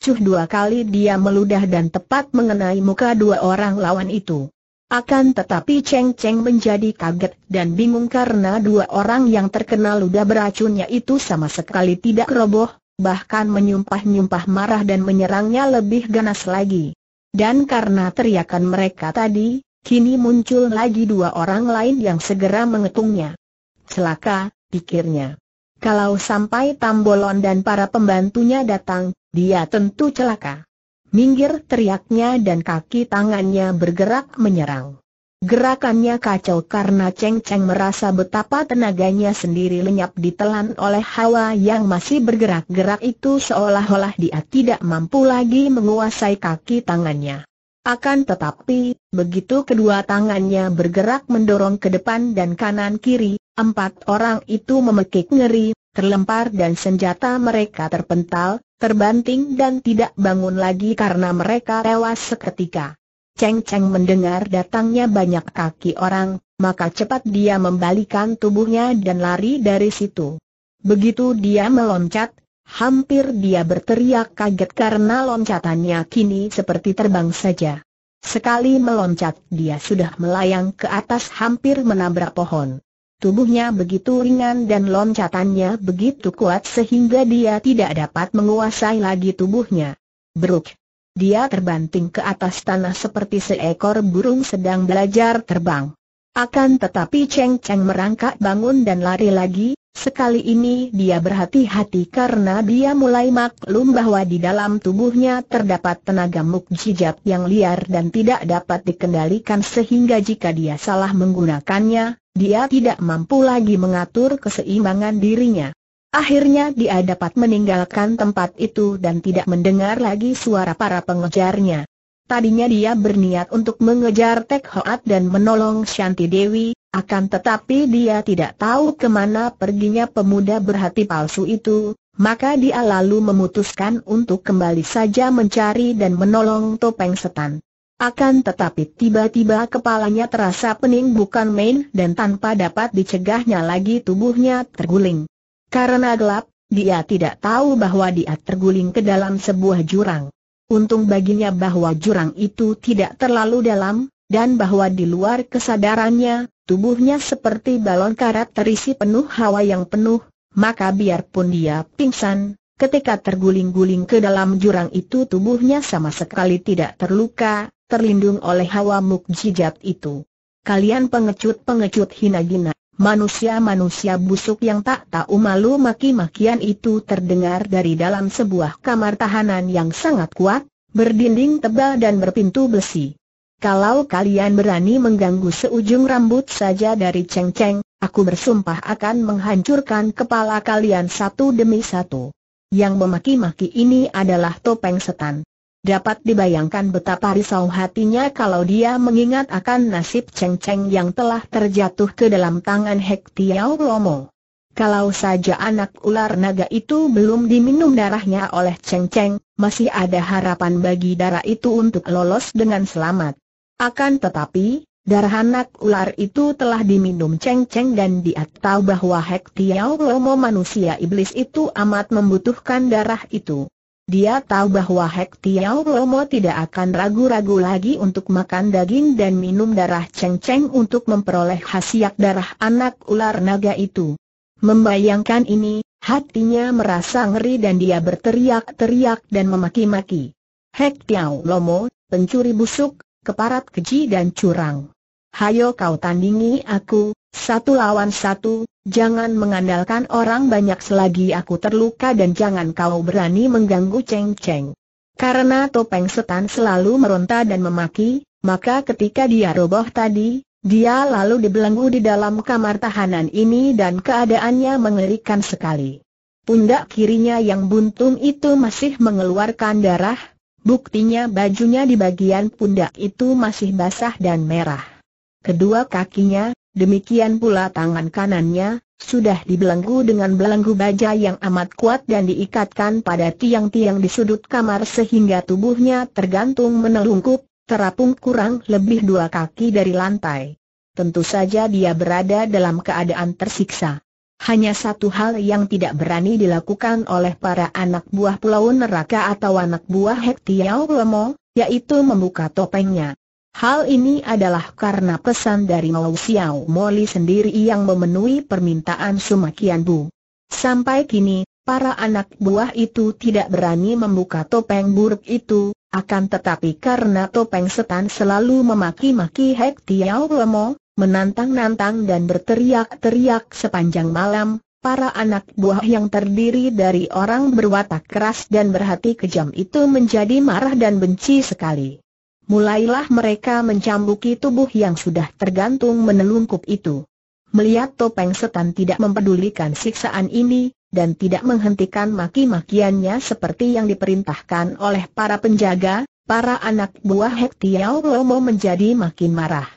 Cuh dua kali dia meludah dan tepat mengenai muka dua orang lawan itu. Akan tetapi Cheng Cheng menjadi kaget dan bingung karena dua orang yang terkenal ludah beracunnya itu sama sekali tidak roboh, bahkan menyumpah-nyumpah marah dan menyerangnya lebih ganas lagi. Dan karena teriakan mereka tadi, kini muncul lagi dua orang lain yang segera mengetungnya. Celaka, pikirnya. Kalau sampai Tambolon dan para pembantunya datang, dia tentu celaka. Minggir teriaknya dan kaki tangannya bergerak menyerang. Gerakannya kacau karena Cheng Cheng merasa betapa tenaganya sendiri lenyap ditelan oleh hawa yang masih bergerak-gerak itu seolah-olah dia tidak mampu lagi menguasai kaki tangannya. Akan tetapi, begitu kedua tangannya bergerak mendorong ke depan dan kanan kiri, empat orang itu memekik ngeri, terlempar dan senjata mereka terpental, terbanting dan tidak bangun lagi karena mereka tewas seketika. Cheng Cheng mendengar datangnya banyak kaki orang, maka cepat dia membalikan tubuhnya dan lari dari situ. Begitu dia meloncat, hampir dia berteriak kaget karena loncatannya kini seperti terbang saja. Sekali meloncat dia sudah melayang ke atas hampir menabrak pohon. Tubuhnya begitu ringan dan loncatannya begitu kuat sehingga dia tidak dapat menguasai lagi tubuhnya. Bruk, dia terbanting ke atas tanah seperti seekor burung sedang belajar terbang. Akan tetapi Cheng Cheng merangkak bangun dan lari lagi, sekali ini dia berhati-hati karena dia mulai maklum bahwa di dalam tubuhnya terdapat tenaga mukjizat yang liar dan tidak dapat dikendalikan sehingga jika dia salah menggunakannya, dia tidak mampu lagi mengatur keseimbangan dirinya. Akhirnya dia dapat meninggalkan tempat itu dan tidak mendengar lagi suara para pengejarnya. Tadinya dia berniat untuk mengejar Tek Hoat dan menolong Shanti Dewi, akan tetapi dia tidak tahu kemana perginya pemuda berhati palsu itu, maka dia lalu memutuskan untuk kembali saja mencari dan menolong topeng setan. Akan tetapi tiba-tiba kepalanya terasa pening bukan main dan tanpa dapat dicegahnya lagi tubuhnya terguling. Karena gelap, dia tidak tahu bahwa dia terguling ke dalam sebuah jurang. Untung baginya bahwa jurang itu tidak terlalu dalam, dan bahwa di luar kesadarannya, tubuhnya seperti balon karat terisi penuh hawa yang penuh, maka biarpun dia pingsan, ketika terguling-guling ke dalam jurang itu tubuhnya sama sekali tidak terluka, terlindung oleh hawa mukjizat itu. Kalian pengecut-pengecut hina-gina. Manusia-manusia busuk yang tak tahu malu maki-makian itu terdengar dari dalam sebuah kamar tahanan yang sangat kuat, berdinding tebal dan berpintu besi. Kalau kalian berani mengganggu seujung rambut saja dari ceng-ceng, aku bersumpah akan menghancurkan kepala kalian satu demi satu. Yang memaki-maki ini adalah topeng setan. Dapat dibayangkan betapa risau hatinya kalau dia mengingat akan nasib Cheng Cheng yang telah terjatuh ke dalam tangan Hek Tiao Lomo. Kalau saja anak ular naga itu belum diminum darahnya oleh Cheng Cheng, masih ada harapan bagi darah itu untuk lolos dengan selamat. Akan tetapi, darah anak ular itu telah diminum Cheng Cheng dan dia tahu bahwa Hek Tiao Lomo manusia iblis itu amat membutuhkan darah itu. Dia tahu bahwa Hek Tiao Lomo tidak akan ragu-ragu lagi untuk makan daging dan minum darah ceng-ceng untuk memperoleh khasiat darah anak ular naga itu. Membayangkan ini, hatinya merasa ngeri dan dia berteriak-teriak dan memaki-maki. Hek Tiao Lomo, pencuri busuk, keparat keji dan curang. Hayo kau tandingi aku, satu lawan satu, jangan mengandalkan orang banyak selagi aku terluka dan jangan kau berani mengganggu Cheng Cheng. Karena topeng setan selalu meronta dan memaki, maka ketika dia roboh tadi, dia lalu dibelenggu di dalam kamar tahanan ini dan keadaannya mengerikan sekali. Pundak kirinya yang buntung itu masih mengeluarkan darah, buktinya bajunya di bagian pundak itu masih basah dan merah. Kedua kakinya, Demikian pula tangan kanannya, sudah dibelenggu dengan belenggu baja yang amat kuat dan diikatkan pada tiang-tiang di sudut kamar sehingga tubuhnya tergantung menelungkup, terapung kurang lebih dua kaki dari lantai. Tentu saja dia berada dalam keadaan tersiksa. Hanya satu hal yang tidak berani dilakukan oleh para anak buah pulau neraka atau anak buah Hektiau Romo, Lemo, yaitu membuka topengnya. Hal ini adalah karena pesan dari Mao Xiao Moli sendiri yang memenuhi permintaan Sumakian Bu. Sampai kini, para anak buah itu tidak berani membuka topeng buruk itu, akan tetapi karena topeng setan selalu memaki-maki Hek Tiao Lemo, menantang-nantang dan berteriak-teriak sepanjang malam, para anak buah yang terdiri dari orang berwatak keras dan berhati kejam itu menjadi marah dan benci sekali mulailah mereka mencambuki tubuh yang sudah tergantung menelungkup itu. Melihat topeng setan tidak mempedulikan siksaan ini, dan tidak menghentikan maki-makiannya seperti yang diperintahkan oleh para penjaga, para anak buah Hek Romo menjadi makin marah.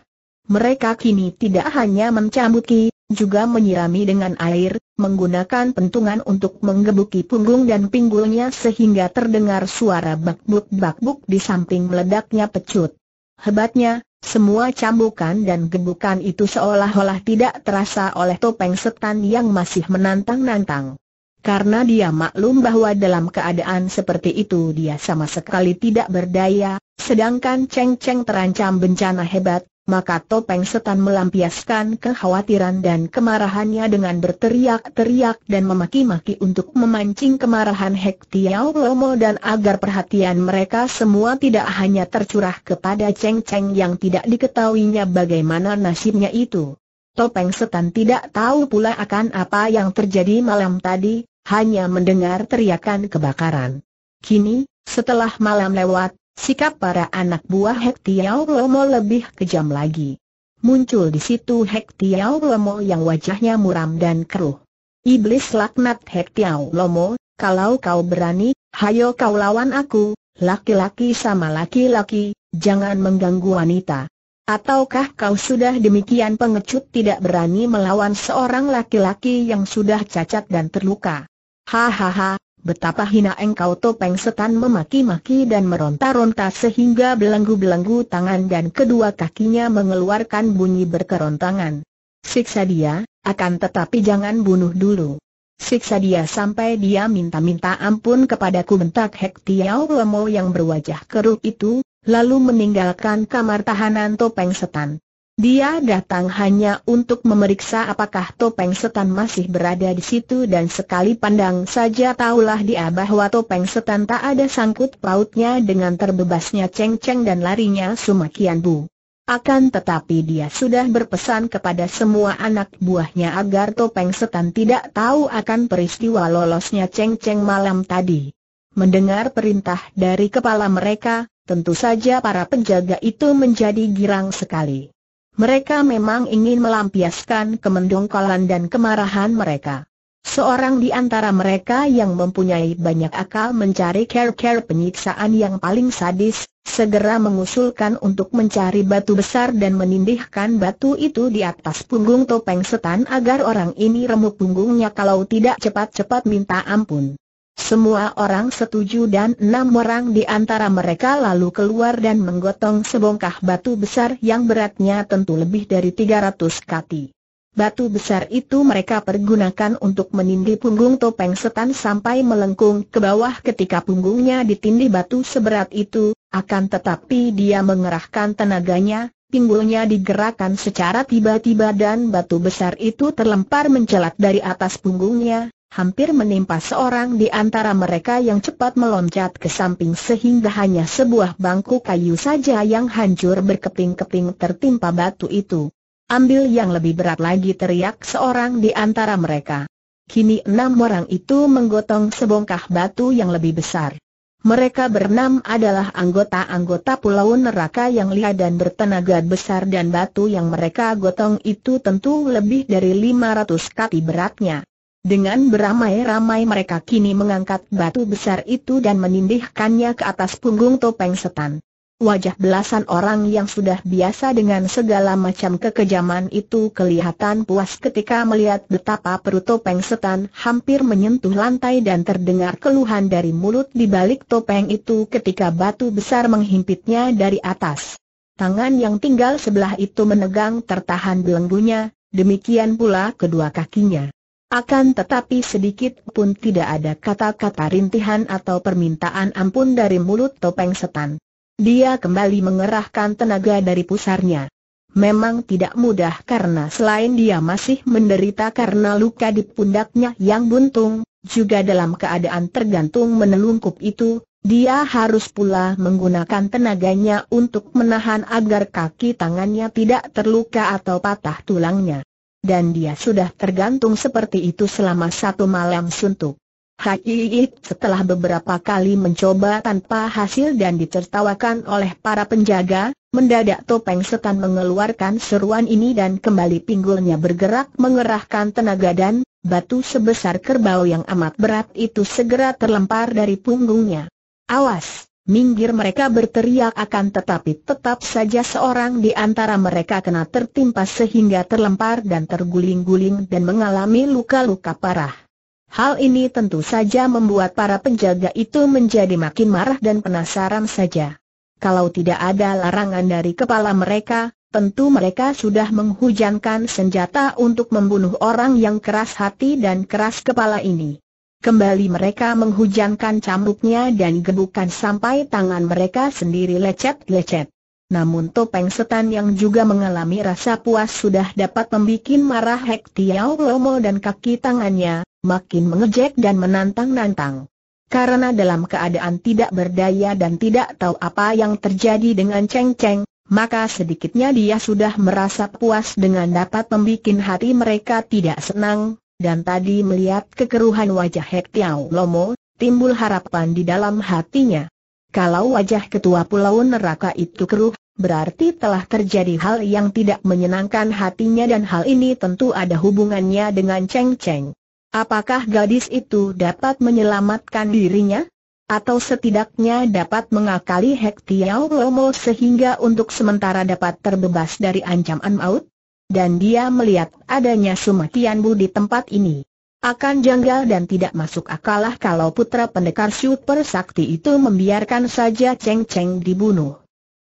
Mereka kini tidak hanya mencambuki juga menyirami dengan air, menggunakan pentungan untuk menggebuki punggung dan pinggulnya sehingga terdengar suara bakbuk-bakbuk di samping meledaknya pecut. Hebatnya, semua cambukan dan gebukan itu seolah-olah tidak terasa oleh topeng setan yang masih menantang-nantang. Karena dia maklum bahwa dalam keadaan seperti itu dia sama sekali tidak berdaya, sedangkan Cheng Cheng terancam bencana hebat, maka Topeng Setan melampiaskan kekhawatiran dan kemarahannya dengan berteriak-teriak dan memaki-maki untuk memancing kemarahan Hek Lomo dan agar perhatian mereka semua tidak hanya tercurah kepada Ceng Ceng yang tidak diketahuinya bagaimana nasibnya itu. Topeng Setan tidak tahu pula akan apa yang terjadi malam tadi, hanya mendengar teriakan kebakaran. Kini, setelah malam lewat, Sikap para anak buah Hek Tiao Lomo lebih kejam lagi. Muncul di situ Hek Tiao Lomo yang wajahnya muram dan keruh. Iblis laknat Hek Tiao Lomo, kalau kau berani, hayo kau lawan aku, laki-laki sama laki-laki, jangan mengganggu wanita. Ataukah kau sudah demikian pengecut tidak berani melawan seorang laki-laki yang sudah cacat dan terluka? Hahaha, Betapa hina engkau topeng setan memaki-maki dan meronta-ronta sehingga belenggu-belenggu tangan dan kedua kakinya mengeluarkan bunyi berkerontangan. Siksa dia, akan tetapi jangan bunuh dulu. Siksa dia sampai dia minta-minta ampun kepadaku bentak Hek Tiao Lemo yang berwajah keruh itu, lalu meninggalkan kamar tahanan topeng setan. Dia datang hanya untuk memeriksa apakah topeng setan masih berada di situ dan sekali pandang saja taulah dia bahwa topeng setan tak ada sangkut pautnya dengan terbebasnya Cheng Cheng dan larinya Sumakian Bu. Akan tetapi dia sudah berpesan kepada semua anak buahnya agar topeng setan tidak tahu akan peristiwa lolosnya Cheng Cheng malam tadi. Mendengar perintah dari kepala mereka, tentu saja para penjaga itu menjadi girang sekali. Mereka memang ingin melampiaskan kemendongkolan dan kemarahan mereka. Seorang di antara mereka yang mempunyai banyak akal mencari care-care penyiksaan yang paling sadis, segera mengusulkan untuk mencari batu besar dan menindihkan batu itu di atas punggung topeng setan agar orang ini remuk punggungnya kalau tidak cepat-cepat minta ampun. Semua orang setuju dan enam orang di antara mereka lalu keluar dan menggotong sebongkah batu besar yang beratnya tentu lebih dari 300 kati. Batu besar itu mereka pergunakan untuk menindih punggung topeng setan sampai melengkung ke bawah ketika punggungnya ditindih batu seberat itu, akan tetapi dia mengerahkan tenaganya, pinggulnya digerakkan secara tiba-tiba dan batu besar itu terlempar mencelat dari atas punggungnya, hampir menimpa seorang di antara mereka yang cepat meloncat ke samping sehingga hanya sebuah bangku kayu saja yang hancur berkeping-keping tertimpa batu itu. Ambil yang lebih berat lagi teriak seorang di antara mereka. Kini enam orang itu menggotong sebongkah batu yang lebih besar. Mereka berenam adalah anggota-anggota Pulau Neraka yang lihat dan bertenaga besar dan batu yang mereka gotong itu tentu lebih dari 500 kati beratnya. Dengan beramai-ramai mereka kini mengangkat batu besar itu dan menindihkannya ke atas punggung topeng setan. Wajah belasan orang yang sudah biasa dengan segala macam kekejaman itu kelihatan puas ketika melihat betapa perut topeng setan hampir menyentuh lantai dan terdengar keluhan dari mulut di balik topeng itu ketika batu besar menghimpitnya dari atas. Tangan yang tinggal sebelah itu menegang tertahan belenggunya, demikian pula kedua kakinya. Akan tetapi sedikit pun tidak ada kata-kata rintihan atau permintaan ampun dari mulut topeng setan. Dia kembali mengerahkan tenaga dari pusarnya. Memang tidak mudah karena selain dia masih menderita karena luka di pundaknya yang buntung, juga dalam keadaan tergantung menelungkup itu, dia harus pula menggunakan tenaganya untuk menahan agar kaki tangannya tidak terluka atau patah tulangnya dan dia sudah tergantung seperti itu selama satu malam suntuk. Hai setelah beberapa kali mencoba tanpa hasil dan ditertawakan oleh para penjaga, mendadak topeng setan mengeluarkan seruan ini dan kembali pinggulnya bergerak mengerahkan tenaga dan batu sebesar kerbau yang amat berat itu segera terlempar dari punggungnya. Awas! Minggir mereka berteriak akan tetapi tetap saja seorang di antara mereka kena tertimpa sehingga terlempar dan terguling-guling dan mengalami luka-luka parah. Hal ini tentu saja membuat para penjaga itu menjadi makin marah dan penasaran saja. Kalau tidak ada larangan dari kepala mereka, tentu mereka sudah menghujankan senjata untuk membunuh orang yang keras hati dan keras kepala ini. Kembali mereka menghujankan cambuknya dan gebukan sampai tangan mereka sendiri lecet-lecet. Namun topeng setan yang juga mengalami rasa puas sudah dapat membuat marah Hek Tiao Lomo dan kaki tangannya, makin mengejek dan menantang-nantang. Karena dalam keadaan tidak berdaya dan tidak tahu apa yang terjadi dengan Cheng Cheng, maka sedikitnya dia sudah merasa puas dengan dapat membuat hati mereka tidak senang, dan tadi melihat kekeruhan wajah Hek Tiau Lomo, timbul harapan di dalam hatinya. Kalau wajah ketua pulau neraka itu keruh, berarti telah terjadi hal yang tidak menyenangkan hatinya dan hal ini tentu ada hubungannya dengan Cheng Cheng. Apakah gadis itu dapat menyelamatkan dirinya? Atau setidaknya dapat mengakali Hek Tiau Lomo sehingga untuk sementara dapat terbebas dari ancaman maut? dan dia melihat adanya bu di tempat ini. Akan janggal dan tidak masuk akalah kalau putra pendekar super sakti itu membiarkan saja Cheng Cheng dibunuh.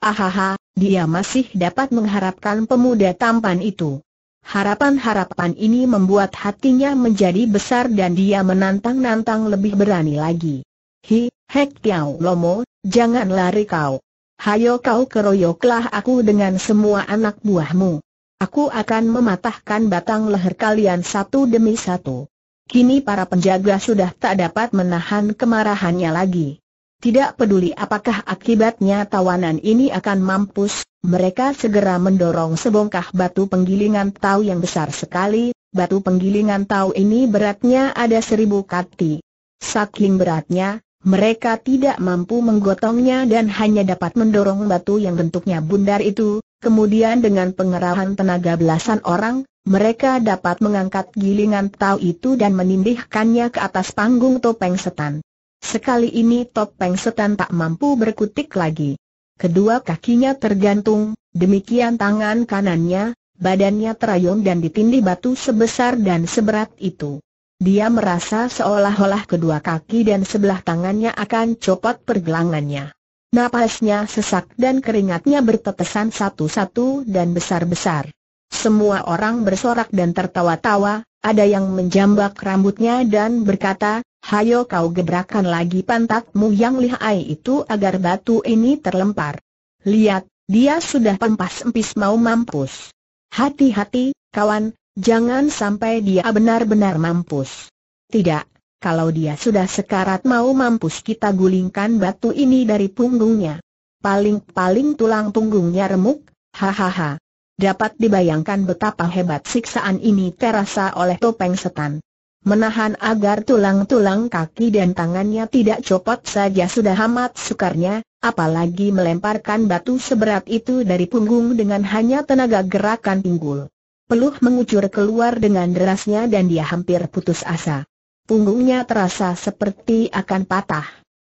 Ahaha, dia masih dapat mengharapkan pemuda tampan itu. Harapan-harapan ini membuat hatinya menjadi besar dan dia menantang-nantang lebih berani lagi. Hi, Hek Tiao Lomo, jangan lari kau. Hayo kau keroyoklah aku dengan semua anak buahmu. Aku akan mematahkan batang leher kalian satu demi satu. Kini para penjaga sudah tak dapat menahan kemarahannya lagi. Tidak peduli apakah akibatnya tawanan ini akan mampus, mereka segera mendorong sebongkah batu penggilingan tau yang besar sekali, batu penggilingan tau ini beratnya ada seribu kati. Saking beratnya, mereka tidak mampu menggotongnya dan hanya dapat mendorong batu yang bentuknya bundar itu, Kemudian dengan pengerahan tenaga belasan orang, mereka dapat mengangkat gilingan tau itu dan menindihkannya ke atas panggung topeng setan. Sekali ini topeng setan tak mampu berkutik lagi. Kedua kakinya tergantung, demikian tangan kanannya, badannya terayun dan ditindih batu sebesar dan seberat itu. Dia merasa seolah-olah kedua kaki dan sebelah tangannya akan copot pergelangannya. Napasnya sesak dan keringatnya bertetesan satu-satu dan besar-besar. Semua orang bersorak dan tertawa-tawa, ada yang menjambak rambutnya dan berkata, Hayo kau gebrakan lagi pantatmu yang lihai itu agar batu ini terlempar. Lihat, dia sudah pempas empis mau mampus. Hati-hati, kawan, jangan sampai dia benar-benar mampus. Tidak, kalau dia sudah sekarat mau mampus kita gulingkan batu ini dari punggungnya. Paling-paling tulang punggungnya remuk, hahaha. Dapat dibayangkan betapa hebat siksaan ini terasa oleh topeng setan. Menahan agar tulang-tulang kaki dan tangannya tidak copot saja sudah amat sukarnya, apalagi melemparkan batu seberat itu dari punggung dengan hanya tenaga gerakan pinggul. Peluh mengucur keluar dengan derasnya dan dia hampir putus asa. Punggungnya terasa seperti akan patah.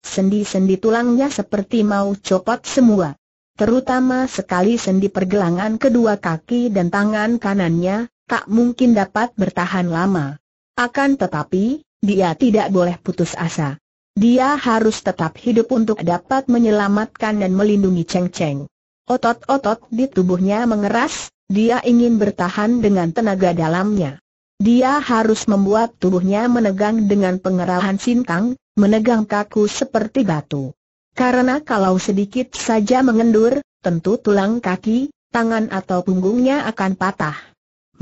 Sendi-sendi tulangnya seperti mau copot semua. Terutama sekali sendi pergelangan kedua kaki dan tangan kanannya, tak mungkin dapat bertahan lama. Akan tetapi, dia tidak boleh putus asa. Dia harus tetap hidup untuk dapat menyelamatkan dan melindungi Cheng Cheng. Otot-otot di tubuhnya mengeras, dia ingin bertahan dengan tenaga dalamnya. Dia harus membuat tubuhnya menegang dengan pengerahan sintang, menegang kaku seperti batu. Karena kalau sedikit saja mengendur, tentu tulang kaki, tangan atau punggungnya akan patah.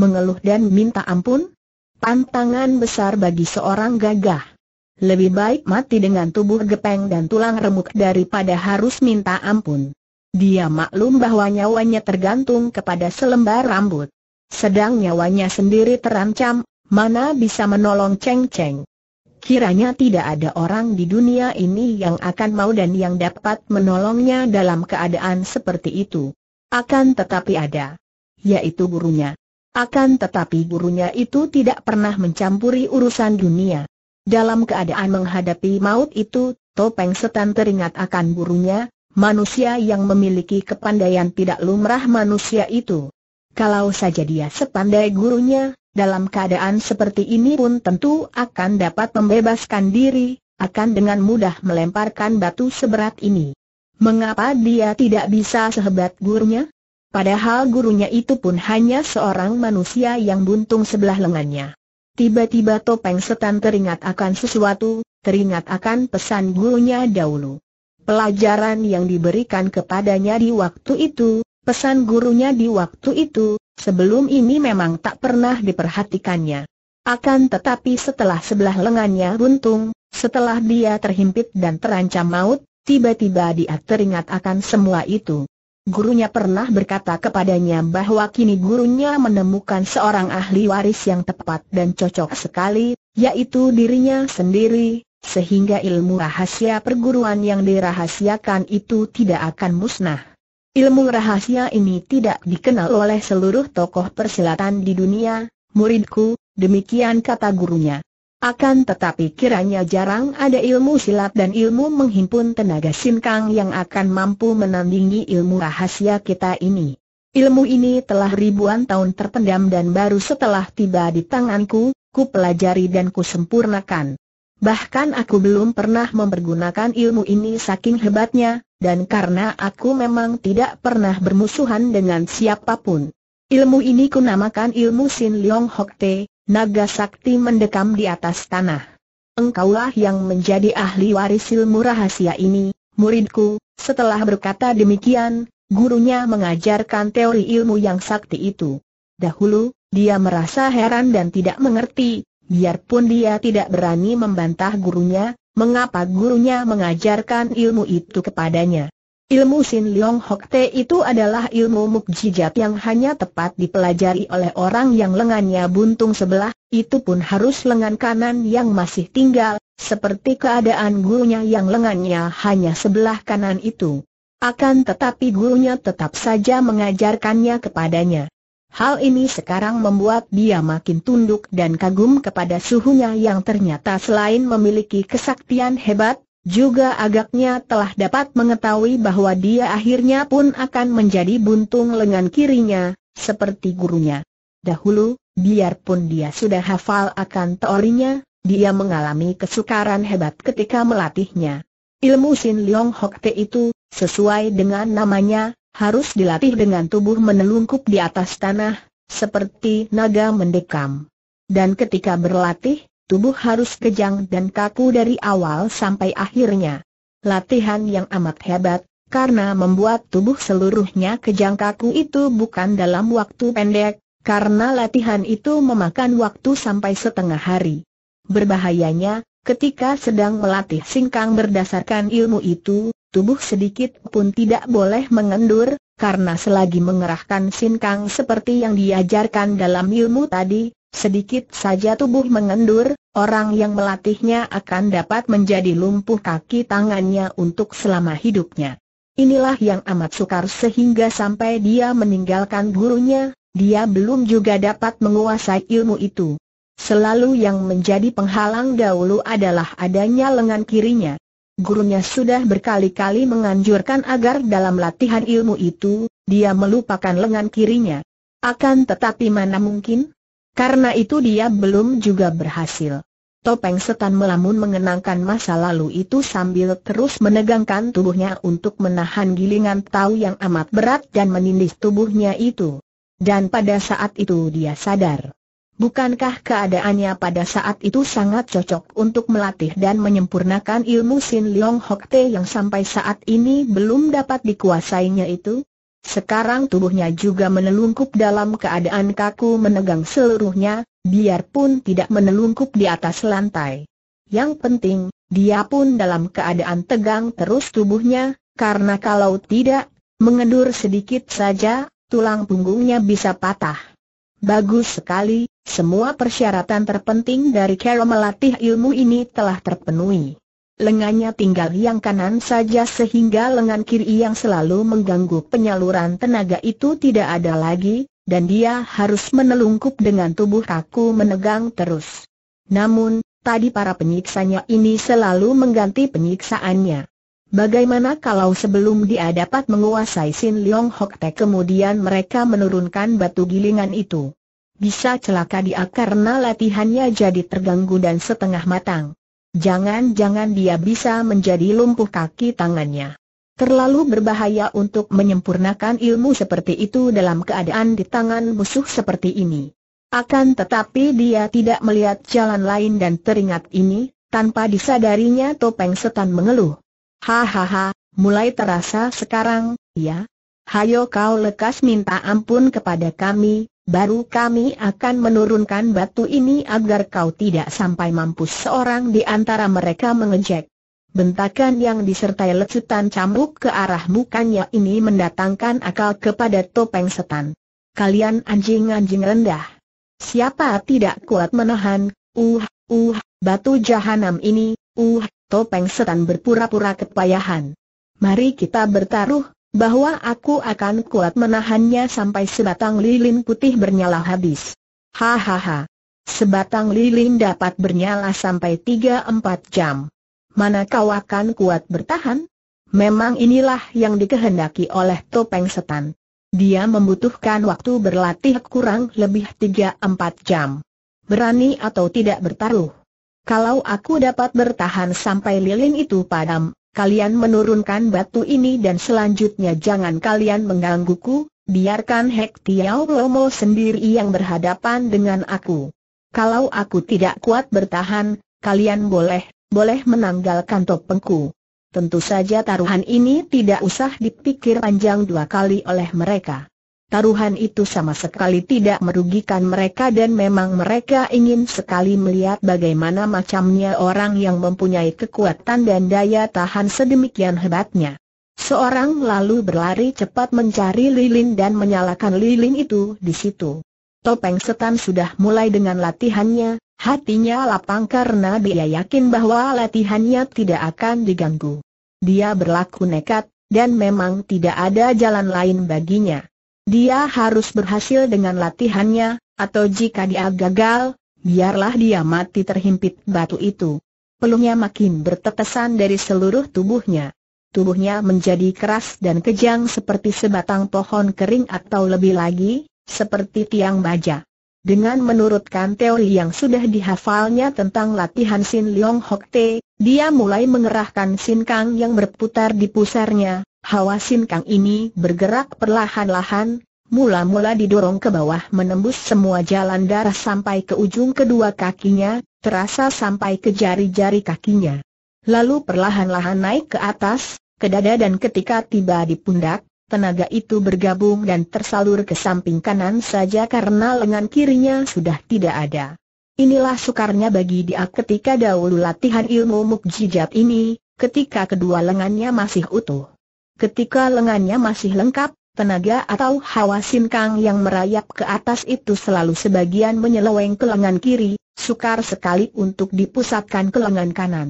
Mengeluh dan minta ampun? Pantangan besar bagi seorang gagah. Lebih baik mati dengan tubuh gepeng dan tulang remuk daripada harus minta ampun. Dia maklum bahwa nyawanya tergantung kepada selembar rambut. Sedang nyawanya sendiri terancam, mana bisa menolong Cheng Cheng. Kiranya tidak ada orang di dunia ini yang akan mau dan yang dapat menolongnya dalam keadaan seperti itu. Akan tetapi ada, yaitu gurunya. Akan tetapi gurunya itu tidak pernah mencampuri urusan dunia. Dalam keadaan menghadapi maut itu, topeng setan teringat akan gurunya, manusia yang memiliki kepandaian tidak lumrah manusia itu. Kalau saja dia sepandai gurunya, dalam keadaan seperti ini pun tentu akan dapat membebaskan diri, akan dengan mudah melemparkan batu seberat ini. Mengapa dia tidak bisa sehebat gurunya? Padahal gurunya itu pun hanya seorang manusia yang buntung sebelah lengannya. Tiba-tiba topeng setan teringat akan sesuatu, teringat akan pesan gurunya dahulu. Pelajaran yang diberikan kepadanya di waktu itu, Pesan gurunya di waktu itu, sebelum ini memang tak pernah diperhatikannya. Akan tetapi setelah sebelah lengannya runtung, setelah dia terhimpit dan terancam maut, tiba-tiba dia teringat akan semua itu. Gurunya pernah berkata kepadanya bahwa kini gurunya menemukan seorang ahli waris yang tepat dan cocok sekali, yaitu dirinya sendiri, sehingga ilmu rahasia perguruan yang dirahasiakan itu tidak akan musnah. Ilmu rahasia ini tidak dikenal oleh seluruh tokoh persilatan di dunia, muridku, demikian kata gurunya. Akan tetapi kiranya jarang ada ilmu silat dan ilmu menghimpun tenaga sinkang yang akan mampu menandingi ilmu rahasia kita ini. Ilmu ini telah ribuan tahun terpendam dan baru setelah tiba di tanganku, ku pelajari dan ku sempurnakan. Bahkan aku belum pernah mempergunakan ilmu ini saking hebatnya, dan karena aku memang tidak pernah bermusuhan dengan siapapun. Ilmu ini ku namakan ilmu Sin Leong Hok Te, naga sakti mendekam di atas tanah. Engkaulah yang menjadi ahli waris ilmu rahasia ini, muridku, setelah berkata demikian, gurunya mengajarkan teori ilmu yang sakti itu. Dahulu, dia merasa heran dan tidak mengerti, Biarpun dia tidak berani membantah gurunya, mengapa gurunya mengajarkan ilmu itu kepadanya. Ilmu Sin Leong Hok Te itu adalah ilmu mukjizat yang hanya tepat dipelajari oleh orang yang lengannya buntung sebelah, itu pun harus lengan kanan yang masih tinggal, seperti keadaan gurunya yang lengannya hanya sebelah kanan itu. Akan tetapi gurunya tetap saja mengajarkannya kepadanya. Hal ini sekarang membuat dia makin tunduk dan kagum kepada suhunya yang ternyata selain memiliki kesaktian hebat, juga agaknya telah dapat mengetahui bahwa dia akhirnya pun akan menjadi buntung lengan kirinya, seperti gurunya. Dahulu, biarpun dia sudah hafal akan teorinya, dia mengalami kesukaran hebat ketika melatihnya. Ilmu Sin Leong Hok Te itu, sesuai dengan namanya, harus dilatih dengan tubuh menelungkup di atas tanah, seperti naga mendekam. Dan ketika berlatih, tubuh harus kejang dan kaku dari awal sampai akhirnya. Latihan yang amat hebat, karena membuat tubuh seluruhnya kejang kaku itu bukan dalam waktu pendek, karena latihan itu memakan waktu sampai setengah hari. Berbahayanya, ketika sedang melatih singkang berdasarkan ilmu itu, tubuh sedikit pun tidak boleh mengendur, karena selagi mengerahkan sinkang seperti yang diajarkan dalam ilmu tadi, sedikit saja tubuh mengendur, orang yang melatihnya akan dapat menjadi lumpuh kaki tangannya untuk selama hidupnya. Inilah yang amat sukar sehingga sampai dia meninggalkan gurunya, dia belum juga dapat menguasai ilmu itu. Selalu yang menjadi penghalang dahulu adalah adanya lengan kirinya gurunya sudah berkali-kali menganjurkan agar dalam latihan ilmu itu, dia melupakan lengan kirinya. Akan tetapi mana mungkin? Karena itu dia belum juga berhasil. Topeng setan melamun mengenangkan masa lalu itu sambil terus menegangkan tubuhnya untuk menahan gilingan tahu yang amat berat dan menindih tubuhnya itu. Dan pada saat itu dia sadar. Bukankah keadaannya pada saat itu sangat cocok untuk melatih dan menyempurnakan ilmu Sin Leong Hok Te yang sampai saat ini belum dapat dikuasainya itu? Sekarang tubuhnya juga menelungkup dalam keadaan kaku menegang seluruhnya, biarpun tidak menelungkup di atas lantai. Yang penting, dia pun dalam keadaan tegang terus tubuhnya, karena kalau tidak, mengendur sedikit saja, tulang punggungnya bisa patah. Bagus sekali, semua persyaratan terpenting dari Kero melatih ilmu ini telah terpenuhi. Lengannya tinggal yang kanan saja sehingga lengan kiri yang selalu mengganggu penyaluran tenaga itu tidak ada lagi, dan dia harus menelungkup dengan tubuh kaku menegang terus. Namun, tadi para penyiksanya ini selalu mengganti penyiksaannya. Bagaimana kalau sebelum dia dapat menguasai Sin Leong Hok Te kemudian mereka menurunkan batu gilingan itu? Bisa celaka dia karena latihannya jadi terganggu dan setengah matang. Jangan-jangan dia bisa menjadi lumpuh kaki tangannya. Terlalu berbahaya untuk menyempurnakan ilmu seperti itu dalam keadaan di tangan musuh seperti ini. Akan tetapi dia tidak melihat jalan lain dan teringat ini, tanpa disadarinya topeng setan mengeluh. Hahaha, mulai terasa sekarang, ya? Hayo kau lekas minta ampun kepada kami, baru kami akan menurunkan batu ini agar kau tidak sampai mampus seorang di antara mereka mengejek. Bentakan yang disertai lecutan cambuk ke arah mukanya ini mendatangkan akal kepada topeng setan. Kalian anjing-anjing rendah. Siapa tidak kuat menahan, uh, uh, batu jahanam ini, uh, topeng setan berpura-pura kepayahan. Mari kita bertaruh, bahwa aku akan kuat menahannya sampai sebatang lilin putih bernyala habis. Hahaha. Sebatang lilin dapat bernyala sampai 3-4 jam. Mana kau akan kuat bertahan? Memang inilah yang dikehendaki oleh topeng setan. Dia membutuhkan waktu berlatih kurang lebih 3-4 jam. Berani atau tidak bertaruh? Kalau aku dapat bertahan sampai lilin itu padam, kalian menurunkan batu ini dan selanjutnya jangan kalian menggangguku, biarkan Hek Tiao Lomo sendiri yang berhadapan dengan aku. Kalau aku tidak kuat bertahan, kalian boleh, boleh menanggalkan topengku. Tentu saja taruhan ini tidak usah dipikir panjang dua kali oleh mereka. Taruhan itu sama sekali tidak merugikan mereka dan memang mereka ingin sekali melihat bagaimana macamnya orang yang mempunyai kekuatan dan daya tahan sedemikian hebatnya. Seorang lalu berlari cepat mencari lilin dan menyalakan lilin itu di situ. Topeng setan sudah mulai dengan latihannya, hatinya lapang karena dia yakin bahwa latihannya tidak akan diganggu. Dia berlaku nekat, dan memang tidak ada jalan lain baginya. Dia harus berhasil dengan latihannya, atau jika dia gagal, biarlah dia mati terhimpit batu itu. Peluhnya makin bertetesan dari seluruh tubuhnya. Tubuhnya menjadi keras dan kejang seperti sebatang pohon kering atau lebih lagi, seperti tiang baja. Dengan menurutkan teori yang sudah dihafalnya tentang latihan Sin Leong Hok Te, dia mulai mengerahkan Sin Kang yang berputar di pusarnya, Hawa kang ini bergerak perlahan-lahan, mula-mula didorong ke bawah menembus semua jalan darah sampai ke ujung kedua kakinya, terasa sampai ke jari-jari kakinya. Lalu perlahan-lahan naik ke atas, ke dada dan ketika tiba di pundak, tenaga itu bergabung dan tersalur ke samping kanan saja karena lengan kirinya sudah tidak ada. Inilah sukarnya bagi dia ketika dahulu latihan ilmu mukjizat ini, ketika kedua lengannya masih utuh. Ketika lengannya masih lengkap, tenaga atau hawa sinkang yang merayap ke atas itu selalu sebagian menyeleweng ke lengan kiri, sukar sekali untuk dipusatkan ke lengan kanan.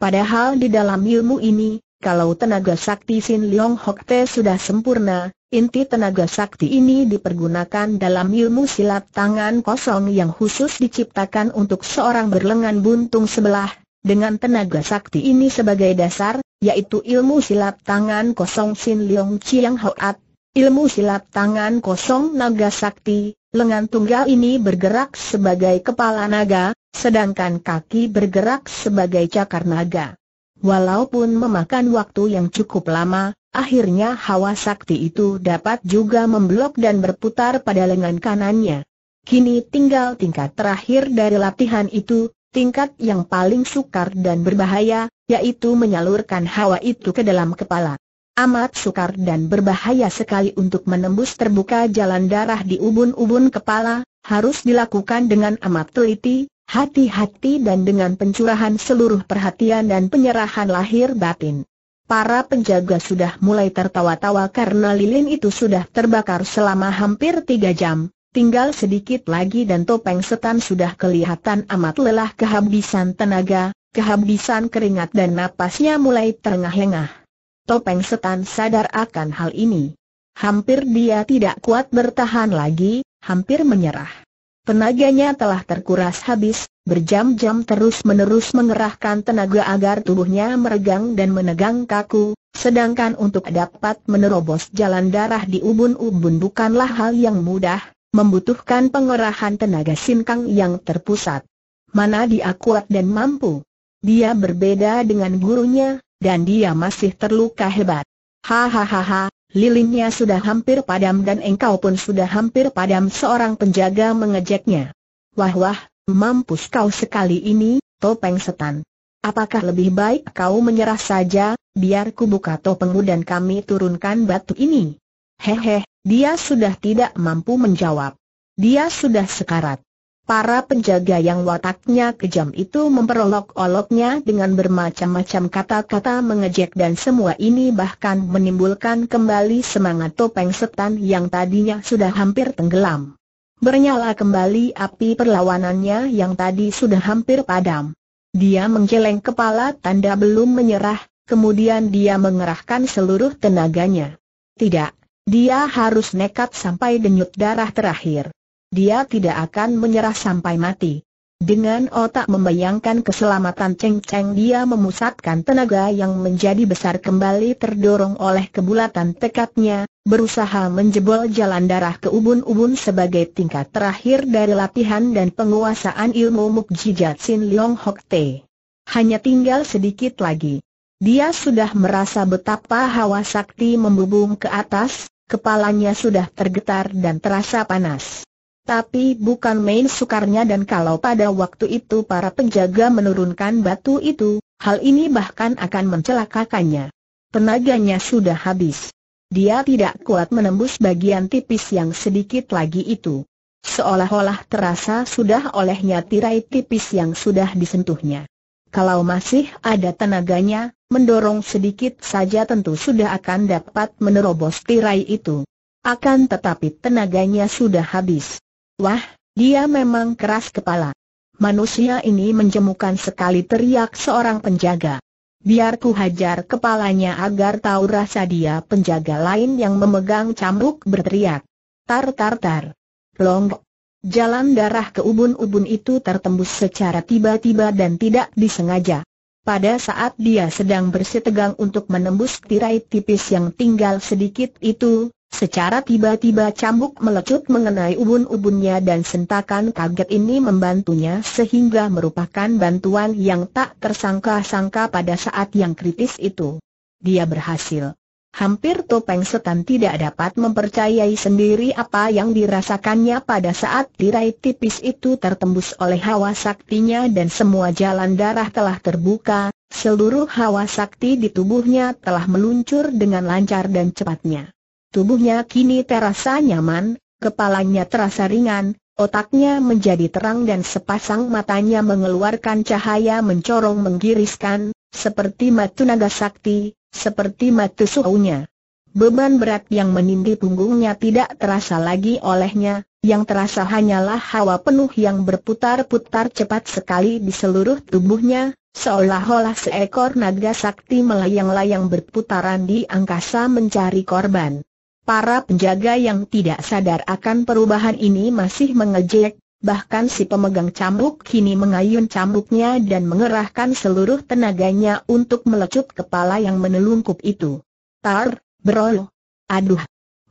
Padahal di dalam ilmu ini, kalau tenaga sakti Sin Leong Hok Te sudah sempurna, inti tenaga sakti ini dipergunakan dalam ilmu silat tangan kosong yang khusus diciptakan untuk seorang berlengan buntung sebelah, dengan tenaga sakti ini sebagai dasar, yaitu ilmu silat tangan kosong Sin Leong Chiang Hoat, ilmu silat tangan kosong naga sakti, lengan tunggal ini bergerak sebagai kepala naga, sedangkan kaki bergerak sebagai cakar naga. Walaupun memakan waktu yang cukup lama, akhirnya hawa sakti itu dapat juga memblok dan berputar pada lengan kanannya. Kini tinggal tingkat terakhir dari latihan itu, tingkat yang paling sukar dan berbahaya, yaitu menyalurkan hawa itu ke dalam kepala. Amat sukar dan berbahaya sekali untuk menembus terbuka jalan darah di ubun-ubun kepala, harus dilakukan dengan amat teliti, hati-hati dan dengan pencurahan seluruh perhatian dan penyerahan lahir batin. Para penjaga sudah mulai tertawa-tawa karena lilin itu sudah terbakar selama hampir tiga jam, Tinggal sedikit lagi dan topeng setan sudah kelihatan amat lelah kehabisan tenaga, kehabisan keringat dan napasnya mulai terengah-engah. Topeng setan sadar akan hal ini. Hampir dia tidak kuat bertahan lagi, hampir menyerah. Tenaganya telah terkuras habis, berjam-jam terus-menerus mengerahkan tenaga agar tubuhnya meregang dan menegang kaku, sedangkan untuk dapat menerobos jalan darah di ubun-ubun bukanlah hal yang mudah, membutuhkan pengerahan tenaga sinkang yang terpusat. Mana dia kuat dan mampu. Dia berbeda dengan gurunya, dan dia masih terluka hebat. Hahaha, lilinnya sudah hampir padam dan engkau pun sudah hampir padam seorang penjaga mengejeknya. Wah wah, mampus kau sekali ini, topeng setan. Apakah lebih baik kau menyerah saja, biar ku buka topengmu dan kami turunkan batu ini? Hehehe. Dia sudah tidak mampu menjawab. Dia sudah sekarat. Para penjaga yang wataknya kejam itu memperolok-oloknya dengan bermacam-macam kata-kata mengejek dan semua ini bahkan menimbulkan kembali semangat topeng setan yang tadinya sudah hampir tenggelam. Bernyala kembali api perlawanannya yang tadi sudah hampir padam. Dia menggeleng kepala tanda belum menyerah, kemudian dia mengerahkan seluruh tenaganya. Tidak, dia harus nekat sampai denyut darah terakhir. Dia tidak akan menyerah sampai mati. Dengan otak membayangkan keselamatan Cheng Cheng dia memusatkan tenaga yang menjadi besar kembali terdorong oleh kebulatan tekadnya, berusaha menjebol jalan darah ke ubun-ubun sebagai tingkat terakhir dari latihan dan penguasaan ilmu mukjizat Sin Leong Hok Te. Hanya tinggal sedikit lagi. Dia sudah merasa betapa hawa sakti membubung ke atas, kepalanya sudah tergetar dan terasa panas. Tapi bukan main sukarnya dan kalau pada waktu itu para penjaga menurunkan batu itu, hal ini bahkan akan mencelakakannya. Tenaganya sudah habis. Dia tidak kuat menembus bagian tipis yang sedikit lagi itu. Seolah-olah terasa sudah olehnya tirai tipis yang sudah disentuhnya. Kalau masih ada tenaganya, mendorong sedikit saja tentu sudah akan dapat menerobos tirai itu. Akan tetapi tenaganya sudah habis. Wah, dia memang keras kepala. Manusia ini menjemukan sekali teriak seorang penjaga. Biarku hajar kepalanya agar tahu rasa dia penjaga lain yang memegang cambuk berteriak. Tar tar tar. Long. Jalan darah ke ubun-ubun itu tertembus secara tiba-tiba dan tidak disengaja. Pada saat dia sedang bersitegang untuk menembus tirai tipis yang tinggal sedikit itu, secara tiba-tiba cambuk melecut mengenai ubun-ubunnya dan sentakan kaget ini membantunya sehingga merupakan bantuan yang tak tersangka-sangka pada saat yang kritis itu. Dia berhasil. Hampir topeng setan tidak dapat mempercayai sendiri apa yang dirasakannya pada saat tirai tipis itu tertembus oleh hawa saktinya dan semua jalan darah telah terbuka, seluruh hawa sakti di tubuhnya telah meluncur dengan lancar dan cepatnya. Tubuhnya kini terasa nyaman, kepalanya terasa ringan, otaknya menjadi terang dan sepasang matanya mengeluarkan cahaya mencorong menggiriskan, seperti matu naga sakti, seperti mati suhunya. Beban berat yang menindi punggungnya tidak terasa lagi olehnya, yang terasa hanyalah hawa penuh yang berputar-putar cepat sekali di seluruh tubuhnya, seolah-olah seekor naga sakti melayang-layang berputaran di angkasa mencari korban. Para penjaga yang tidak sadar akan perubahan ini masih mengejek, bahkan si pemegang cambuk kini mengayun cambuknya dan mengerahkan seluruh tenaganya untuk melecut kepala yang menelungkup itu. Tar, berol. Aduh.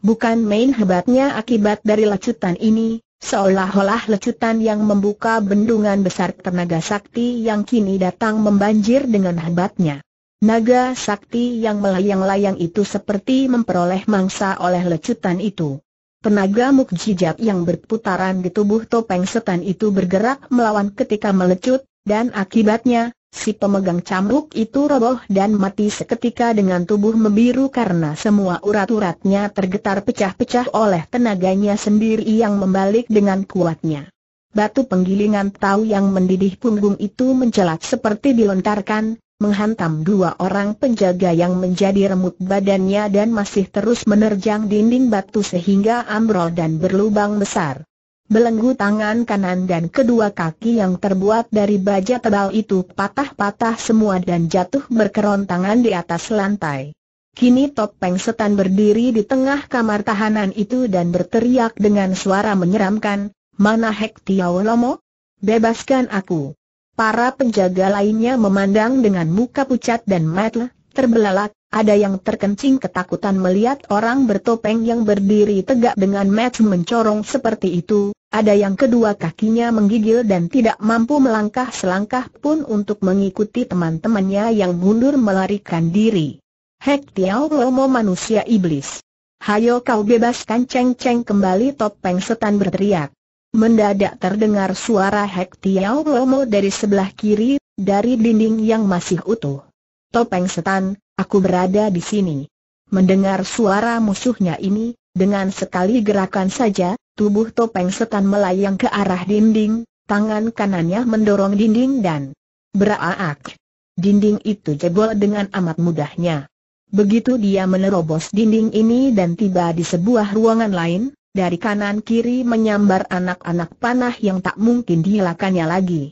Bukan main hebatnya akibat dari lecutan ini, seolah-olah lecutan yang membuka bendungan besar tenaga sakti yang kini datang membanjir dengan hebatnya. Naga sakti yang melayang-layang itu seperti memperoleh mangsa oleh lecutan itu. Tenaga mukjizat yang berputaran di tubuh topeng setan itu bergerak melawan ketika melecut, dan akibatnya, si pemegang cambuk itu roboh dan mati seketika dengan tubuh membiru karena semua urat-uratnya tergetar pecah-pecah oleh tenaganya sendiri yang membalik dengan kuatnya. Batu penggilingan tahu yang mendidih punggung itu mencelat seperti dilontarkan, menghantam dua orang penjaga yang menjadi remuk badannya dan masih terus menerjang dinding batu sehingga ambrol dan berlubang besar. Belenggu tangan kanan dan kedua kaki yang terbuat dari baja tebal itu patah-patah semua dan jatuh berkerontangan di atas lantai. Kini Topeng Setan berdiri di tengah kamar tahanan itu dan berteriak dengan suara menyeramkan, Mana Hek Tiaw Lomo? Bebaskan aku! Para penjaga lainnya memandang dengan muka pucat dan mata terbelalak, ada yang terkencing ketakutan melihat orang bertopeng yang berdiri tegak dengan match mencorong seperti itu, ada yang kedua kakinya menggigil dan tidak mampu melangkah selangkah pun untuk mengikuti teman-temannya yang mundur melarikan diri. Hek Tiao Lomo manusia iblis. Hayo kau bebaskan Ceng Ceng kembali topeng setan berteriak. Mendadak terdengar suara Hek Tiao Lomo dari sebelah kiri, dari dinding yang masih utuh. Topeng setan, aku berada di sini. Mendengar suara musuhnya ini, dengan sekali gerakan saja, tubuh topeng setan melayang ke arah dinding, tangan kanannya mendorong dinding dan beraak. Dinding itu jebol dengan amat mudahnya. Begitu dia menerobos dinding ini dan tiba di sebuah ruangan lain, dari kanan kiri menyambar anak-anak panah yang tak mungkin dihilangkannya lagi.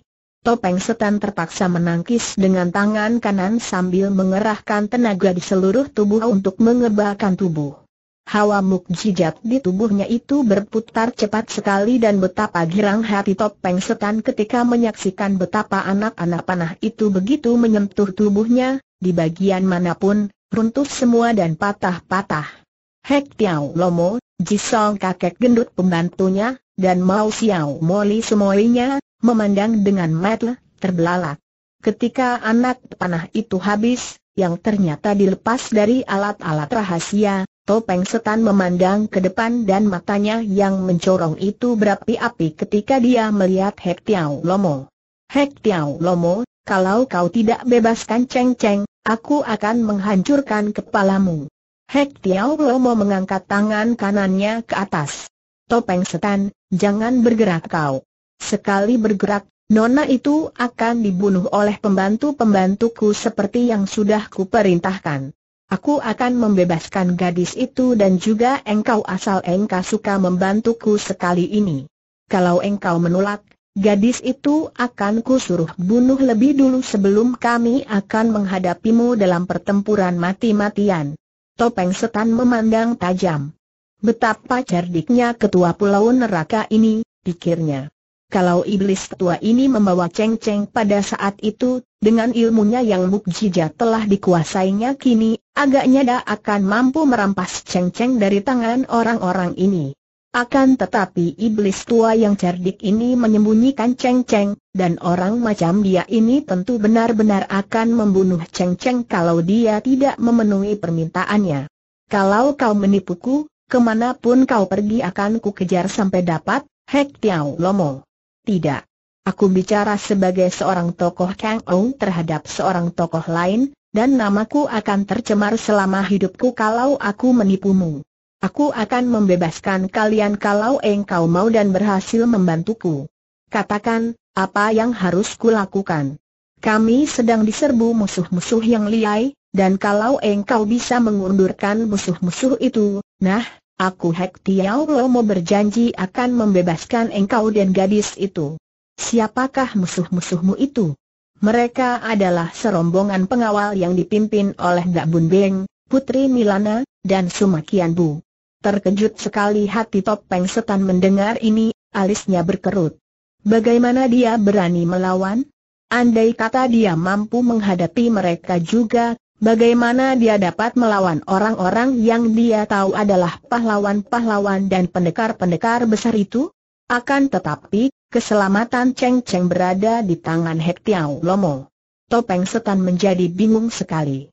Topeng setan terpaksa menangkis dengan tangan kanan sambil mengerahkan tenaga di seluruh tubuh untuk mengebalkan tubuh. Hawa mukjizat di tubuhnya itu berputar cepat sekali dan betapa girang hati topeng setan ketika menyaksikan betapa anak-anak panah itu begitu menyentuh tubuhnya, di bagian manapun, runtuh semua dan patah-patah. Hek Tiau Lomo, Jisong kakek gendut pembantunya, dan Mao Xiao Moli semuanya, memandang dengan mata terbelalak. Ketika anak panah itu habis, yang ternyata dilepas dari alat-alat rahasia, Topeng Setan memandang ke depan dan matanya yang mencorong itu berapi-api ketika dia melihat Hek Tiau Lomo. Hek Tiau Lomo, kalau kau tidak bebaskan Cheng Cheng, aku akan menghancurkan kepalamu. Hek Tiao Lomo mengangkat tangan kanannya ke atas. Topeng setan, jangan bergerak kau. Sekali bergerak, Nona itu akan dibunuh oleh pembantu-pembantuku seperti yang sudah kuperintahkan. Aku akan membebaskan gadis itu dan juga engkau asal engkau suka membantuku sekali ini. Kalau engkau menolak, gadis itu akan kusuruh bunuh lebih dulu sebelum kami akan menghadapimu dalam pertempuran mati-matian. Topeng setan memandang tajam. Betapa cerdiknya ketua pulau neraka ini, pikirnya. Kalau iblis tua ini membawa ceng-ceng pada saat itu, dengan ilmunya yang mukjizat telah dikuasainya kini, agaknya dia akan mampu merampas ceng-ceng dari tangan orang-orang ini. Akan tetapi iblis tua yang cerdik ini menyembunyikan Cheng Cheng, dan orang macam dia ini tentu benar-benar akan membunuh Cheng Cheng kalau dia tidak memenuhi permintaannya. Kalau kau menipuku, kemanapun kau pergi akan ku kejar sampai dapat, Hek Tiao Lomo. Tidak. Aku bicara sebagai seorang tokoh Kang Ou terhadap seorang tokoh lain, dan namaku akan tercemar selama hidupku kalau aku menipumu. Aku akan membebaskan kalian kalau engkau mau dan berhasil membantuku. Katakan, apa yang harus kulakukan? Kami sedang diserbu musuh-musuh yang liai, dan kalau engkau bisa mengundurkan musuh-musuh itu, nah, aku Hek Tiao Lomo berjanji akan membebaskan engkau dan gadis itu. Siapakah musuh-musuhmu itu? Mereka adalah serombongan pengawal yang dipimpin oleh Gak Bun Beng, Putri Milana, dan Sumakian Bu. Terkejut sekali hati Topeng Setan mendengar ini, alisnya berkerut. Bagaimana dia berani melawan? Andai kata dia mampu menghadapi mereka juga, bagaimana dia dapat melawan orang-orang yang dia tahu adalah pahlawan-pahlawan dan pendekar-pendekar besar itu? Akan tetapi, keselamatan Cheng Cheng berada di tangan Hek Tiao Lomo. Topeng Setan menjadi bingung sekali.